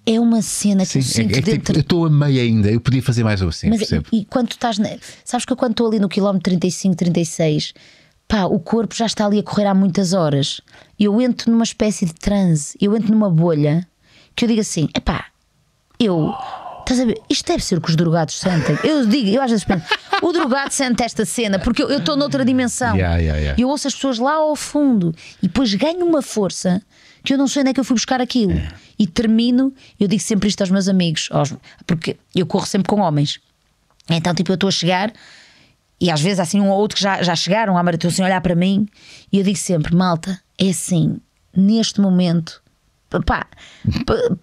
é uma cena que Sim, eu é sinto é, é, dentro. Tipo, eu estou a meio ainda, eu podia fazer mais ou assim, Mas, e, e quando estás. Na... Sabes que eu quando estou ali no quilómetro 35, 36, pá, o corpo já está ali a correr há muitas horas. Eu entro numa espécie de transe, eu entro numa bolha que eu digo assim: epá, eu Estás a ver? Isto deve ser o que os drogados sentem. Eu digo, eu às vezes penso, o drogado sente esta cena, porque eu estou noutra dimensão. Yeah, yeah, yeah. Eu ouço as pessoas lá ao fundo e depois ganho uma força que eu não sei onde é que eu fui buscar aquilo. É. E termino, eu digo sempre isto aos meus amigos, aos, porque eu corro sempre com homens. Então, tipo, eu estou a chegar e às vezes há assim um ou outro que já, já chegaram à maratona sem assim, olhar para mim e eu digo sempre: malta, é assim, neste momento, pá,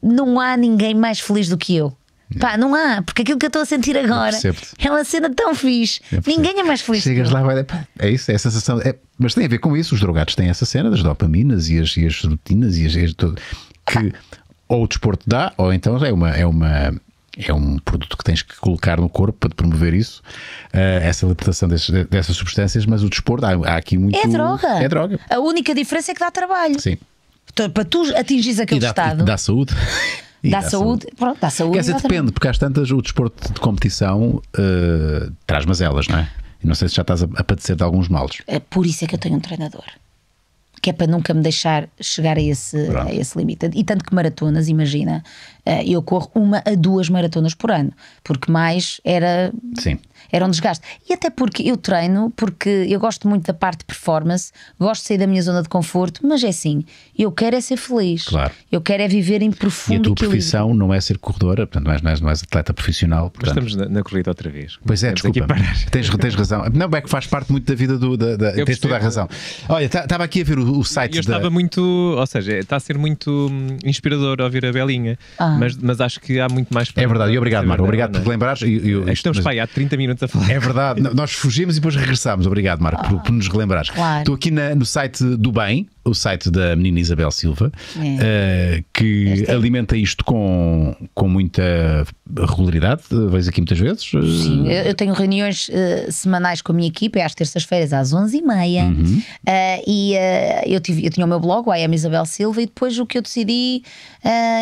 não há ninguém mais feliz do que eu. Pá, não há, porque aquilo que eu estou a sentir agora é uma cena tão fixe. Ninguém é mais feliz. Chegas lá, vai, é isso, é a sensação. É, mas tem a ver com isso. Os drogados têm essa cena das dopaminas e as, e as rutinas e as. E tudo, que ou o desporto dá, ou então é uma. É uma é um produto que tens que colocar no corpo para te promover isso, uh, essa libertação desses, dessas substâncias, mas o desporto há, há, aqui muito. É droga. É droga. A única diferença é que dá trabalho. Sim. Para tu atingires aquele e dá, estado. E dá saúde. E saúde, saúde, Pronto, dá saúde. Quer dizer, depende, porque às tantas o desporto de competição uh, traz mazelas, não é? E não sei se já estás a, a padecer de alguns males. É por isso é que eu tenho um treinador que é para nunca me deixar chegar a esse, a esse limite. E tanto que maratonas, imagina, eh, eu corro uma a duas maratonas por ano, porque mais era. Sim. Era um desgaste. E até porque eu treino, porque eu gosto muito da parte de performance, gosto de sair da minha zona de conforto, mas é assim, eu quero é ser feliz. Claro. Eu quero é viver em profundo. E a tua equilíbrio. profissão não é ser corredora, portanto, não és, não és, atleta profissional. Portanto... Mas estamos na, na, corrida outra vez. Pois é, desculpa. Tens, tens razão. Não, é que faz parte muito da vida do. Da, da, tens percebo. toda a razão. Olha, estava tá, aqui a ver o, o site. Eu da... estava muito, ou seja, está a ser muito hum, inspirador ouvir a Belinha. Ah. Mas, mas acho que há muito mais para É verdade, e obrigado, é Marco. Obrigado por te lembrares. Eu, é Estamos mas... para aí há 30 minutos a falar. É verdade, nós fugimos e depois regressámos. Obrigado, Marco, por, por nos relembrares. Claro. Estou aqui na, no site do Bem, o site da menina Isabel Silva, é. uh, que é. alimenta isto com, com muita regularidade, vejo aqui muitas vezes. Sim, eh, eu, eu tenho reuniões uh, semanais com a minha equipa, é às terças-feiras, às 11h30. Uhum. Uh, e eu, tive, eu tinha o meu blog, o I Am Isabel Silva, e depois o que eu decidi,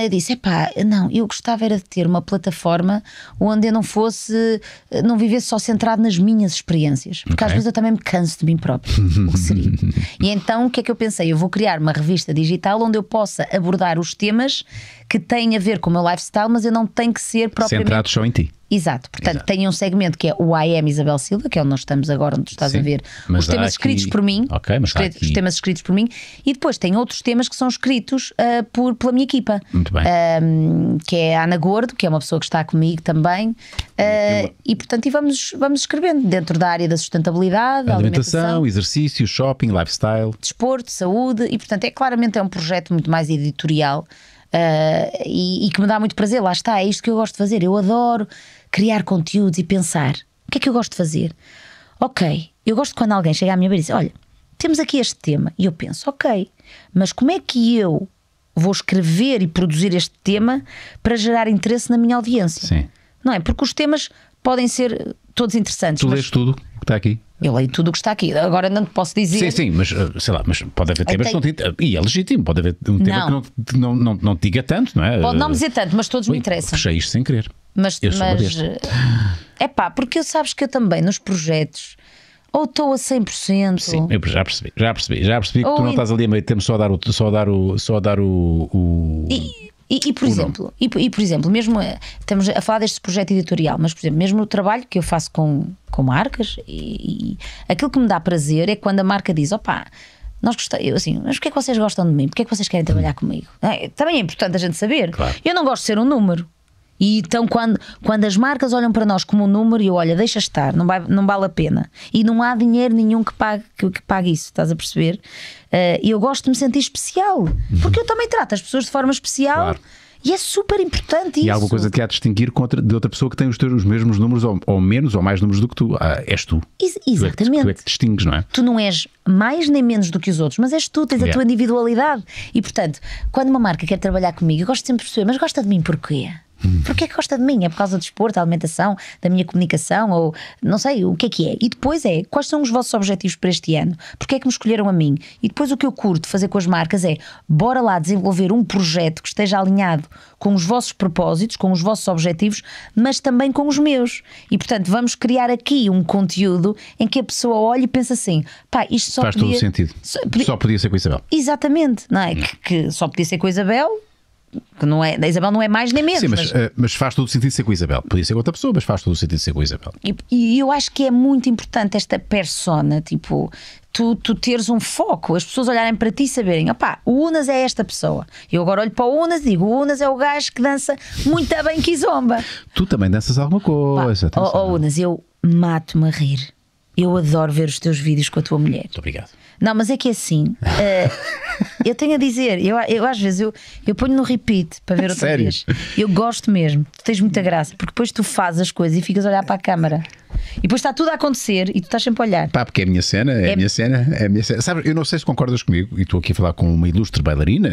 eu disse: epá, não, eu gostava era de ter uma plataforma onde eu não fosse, não vivesse só centrado nas minhas experiências, porque okay. às vezes eu também me canso de mim próprio, o que seria. e então o que é que eu pensei? eu vou criar uma revista digital onde eu possa abordar os temas que têm a ver com o meu lifestyle, mas eu não tenho que ser propriamente. Centrados só em ti. Exato, portanto, Exato. tenho um segmento que é o AM Isabel Silva, que é onde nós estamos agora, onde tu estás Sim, a ver os temas aqui... escritos por mim. Ok, mas os, aqui... os temas escritos por mim. E depois tem outros temas que são escritos uh, por, pela minha equipa. Muito bem. que é a Ana Gordo, que é uma pessoa que está comigo também. Uh, ah, e, e, portanto, e vamos, vamos escrevendo dentro da área da sustentabilidade, alimentação, alimentação, exercício, shopping, lifestyle, desporto, saúde. E, portanto, é claramente é um projeto muito mais editorial. Ah, e, e, que me dá muito prazer, lá está, é isto que eu gosto de fazer. Eu adoro criar conteúdos e pensar. O que é que eu gosto de fazer? Ok, eu gosto quando alguém chega à minha beira e diz: Olha, temos aqui este tema. E eu penso: Ok, mas como é que eu vou escrever e produzir este tema para gerar interesse na minha audiência? Sim. Não é? Porque os temas podem ser todos interessantes. Tu mas... lês tudo que está aqui? Eu leio tudo o que está aqui. Agora não te posso dizer. Sim, sim, mas eh, sei lá, mas pode haver temas que não te. E é legítimo, pode haver um tema não. que não, não, não, não, te diga tanto, não é? Pode não me eh, dizer tanto, mas todos Ui, me interessam. Fechei isto sem querer. Mas. Eu mas... É eh, pá, porque sabes que eu também nos projetos. Ou estou a 100%. Sim, eu já percebi, já percebi, já percebi que tu não estás ali a meio tempo só a dar o. Só a dar o, só a dar o, o... E e, e, por exemplo, e, e, por exemplo, mesmo eh, estamos a falar deste projeto editorial, mas por exemplo, mesmo o trabalho que eu faço com, com marcas, e, e aquilo que me dá prazer é quando a marca diz: opá, nós gostamos, assim, mas porquê é que vocês gostam de mim? Porquê é que vocês querem trabalhar comigo? É, também é importante a gente saber. Claro. Eu não gosto de ser um número. E então, quando, quando as marcas olham para nós como um número e olha, deixa estar, não, vai, não vale a pena. E não há dinheiro nenhum que pague, que, que pague isso, estás a perceber? E uh, eu gosto de me sentir especial, uhum. porque eu também trato as pessoas de forma especial. Claro. E é super importante e isso. E alguma coisa que há a distinguir contra, de outra pessoa que tem os, teus, os mesmos números, ou, ou, menos, ou mais números do que tu. Ah, és tu. Ex exatamente. Tu é, que, tu é, que, distingues, não é? Tu não és mais nem menos do que os outros, mas és tu, tens yeah. a tua individualidade. E portanto, quando uma marca quer trabalhar comigo, eu gosto sempre de perceber, mas gosta de mim porquê? Porquê é que gosta de mim? É por causa do desporto, da alimentação, da minha comunicação ou não sei o que é que é. E depois é quais são os vossos objetivos para este ano? Porquê é que me escolheram a mim? E depois o que eu curto fazer com as marcas é bora lá desenvolver um projeto que esteja alinhado com os vossos propósitos, com os vossos objetivos, mas também com os meus. E portanto vamos criar aqui um conteúdo em que a pessoa olha e pensa assim: pá, isto só Faz podia... todo sentido. Só podia... só podia ser com a Isabel. Exatamente, não é? Que, que só podia ser com a Isabel que não é, da Isabel não é mais nem menos. Sim, mas, mas... Eh, mas faz todo o sentido ser com a Isabel. Podia ser com outra pessoa, mas faz todo o sentido ser com a Isabel. E, e eu acho que é muito importante esta persona, tipo, tu, tu teres um foco, as pessoas olharem para ti e saberem, opá, o Unas é esta pessoa. Eu agora olho para o Unas e digo, o Unas é o gajo que dança muito bem que zomba. Tu também danças alguma coisa. Pá, oh, oh, Unas, eu mato-me a rir. Eu adoro ver os teus vídeos com a tua mulher. Muito obrigado. Não, mas é que é assim, uh, eu tenho a dizer, eu, eu às vezes eu, eu ponho no repeat para ver outra Sério? vez. Eu gosto mesmo, tu tens muita graça, porque depois tu fazes as coisas e ficas a olhar para a câmara. E depois está tudo a acontecer e tu estás sempre a olhar. Pá, porque é a minha cena, é, é... a minha cena, é a minha cena. Sabes, eu não sei se concordas comigo, e estou aqui a falar com uma ilustre bailarina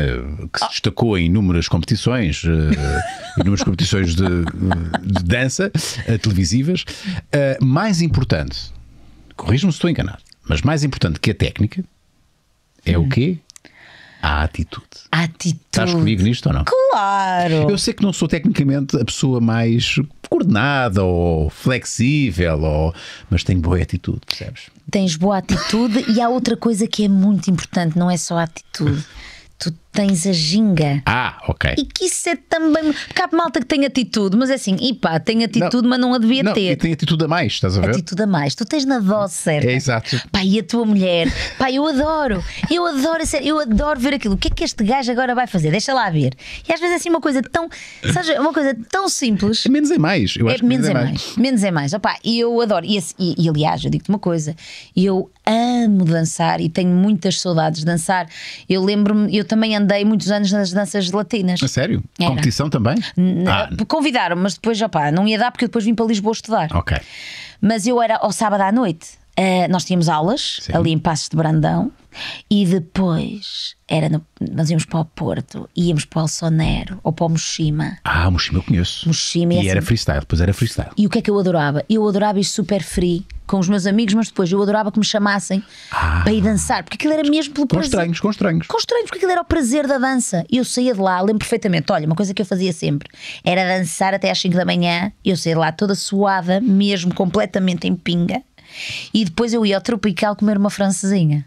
que se ah. destacou em inúmeras competições, uh, inúmeras competições de, de dança uh, televisivas. mais importante, corrijo-me se estou enganado mas mais importante que a técnica é hum. o quê? A atitude. A atitude. Estás comigo nisto ou não? Claro! Eu sei que não sou tecnicamente a pessoa mais coordenada ou flexível, ou... mas tenho boa atitude, percebes? Tens boa atitude e há outra coisa que é muito importante, não é só a atitude. tu tens a ginga. Ah, ok. E que isso é também. Porque há malta que tem atitude, mas é assim, e pá, tem atitude, não, mas não a devia não, ter. E tem atitude a mais, estás a ver? Atitude a mais. Tu tens na dose certa. É exato. Pá, e a tua mulher? Pá, eu adoro. Eu adoro, eu adoro ver aquilo. O que é que este gajo agora vai fazer? Deixa lá ver. E às vezes é assim uma coisa tão. Sabes, é uma coisa tão simples. É menos é mais. Eu é acho é, menos é mais. mais. Menos é mais. Opá, eu adoro. E, e, e aliás, eu digo-te uma coisa. Eu amo dançar e tenho muitas saudades de dançar. Eu lembro-me, eu também ando andei muitos anos nas danças latinas. A sério? Era. Competição também? ah. Convidaram, mas depois, pá não ia dar porque depois vim para Lisboa estudar. Ok. Mas eu era ao sábado à noite. Uh, nós tínhamos aulas Sim. ali em Passos de Brandão e depois era no, nós íamos para o Porto, íamos para o Sonero ou para o Moshima. Ah, Moshima eu conheço. Moshima e, é e assim, era freestyle, depois era freestyle. E o que é que eu adorava? Eu adorava ir super free com os meus amigos, mas depois eu adorava que me chamassem ah, para ir dançar, porque aquilo era mesmo pelo com prazer. Estranhos, com estranhos, com estranhos. porque aquilo era o prazer da dança. E eu saía de lá, lembro perfeitamente. Olha, uma coisa que eu fazia sempre era dançar até às 5 da manhã, eu saía de lá toda suada, mesmo completamente em pinga, e depois eu ia ao Tropical comer uma francesinha.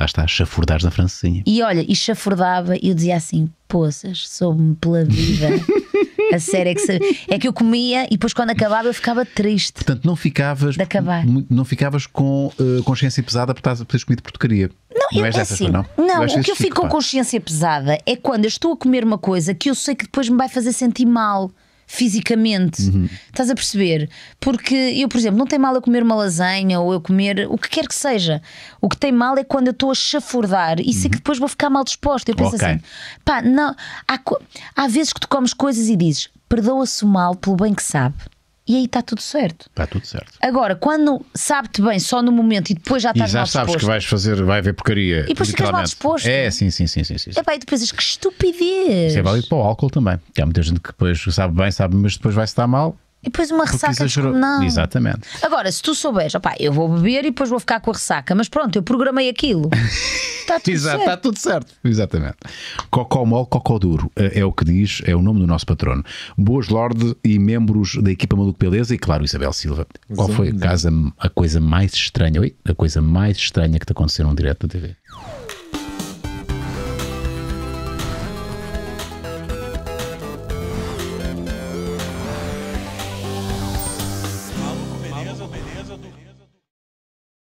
Lá está, chafurdares na francesinha. E olha, e chafurdava e eu dizia assim: poças, soube-me pela vida. a sério é que, é que eu comia e depois quando acabava eu ficava triste. Portanto, não ficavas, de acabar. não ficavas com uh, consciência pesada por teres comido porcaria. Não, não eu, és é assim, não? Não, o que eu fico com consciência pesada é quando eu estou a comer uma coisa que eu sei que depois me vai fazer sentir mal fisicamente. Uhum. Estás a perceber? Porque eu, por exemplo, não tem mal eu comer uma lasanha ou eu comer o que quer que seja. O que tem mal é quando eu estou a chafurdar e sei que uhum. depois vou ficar mal disposta. Eu penso okay. assim, pá, não. Há, há vezes que tu comes coisas e dizes, perdoa-se o mal pelo bem que sabe e aí está tudo certo. Está tudo certo. Agora, quando sabe-te bem só no momento e depois já estás e já sabes que vais fazer, vai haver porcaria. E depois ficas mal disposto. É, sim, sim, sim. sim, sim. É pá, e depois dizes que estupidez. Isso é válido para o álcool também. Que Há muita gente que depois sabe bem, sabe, mas depois vai-se dar mal e depois uma ressaca. Exagerou. Não. Exatamente. Agora, se tu souberes, opá, eu vou beber e depois vou ficar com a ressaca, mas pronto, eu programei aquilo. Está tudo Exato, certo. Está tudo certo. Exatamente. Cocó mol, cocó duro. Eh, é o que diz, é o nome do nosso patrono. Boas Lorde e membros da equipa Maluco Beleza e, claro, Isabel Silva. Qual foi a, casa, a coisa mais estranha? Oi? A coisa mais estranha que te aconteceu num direto da TV?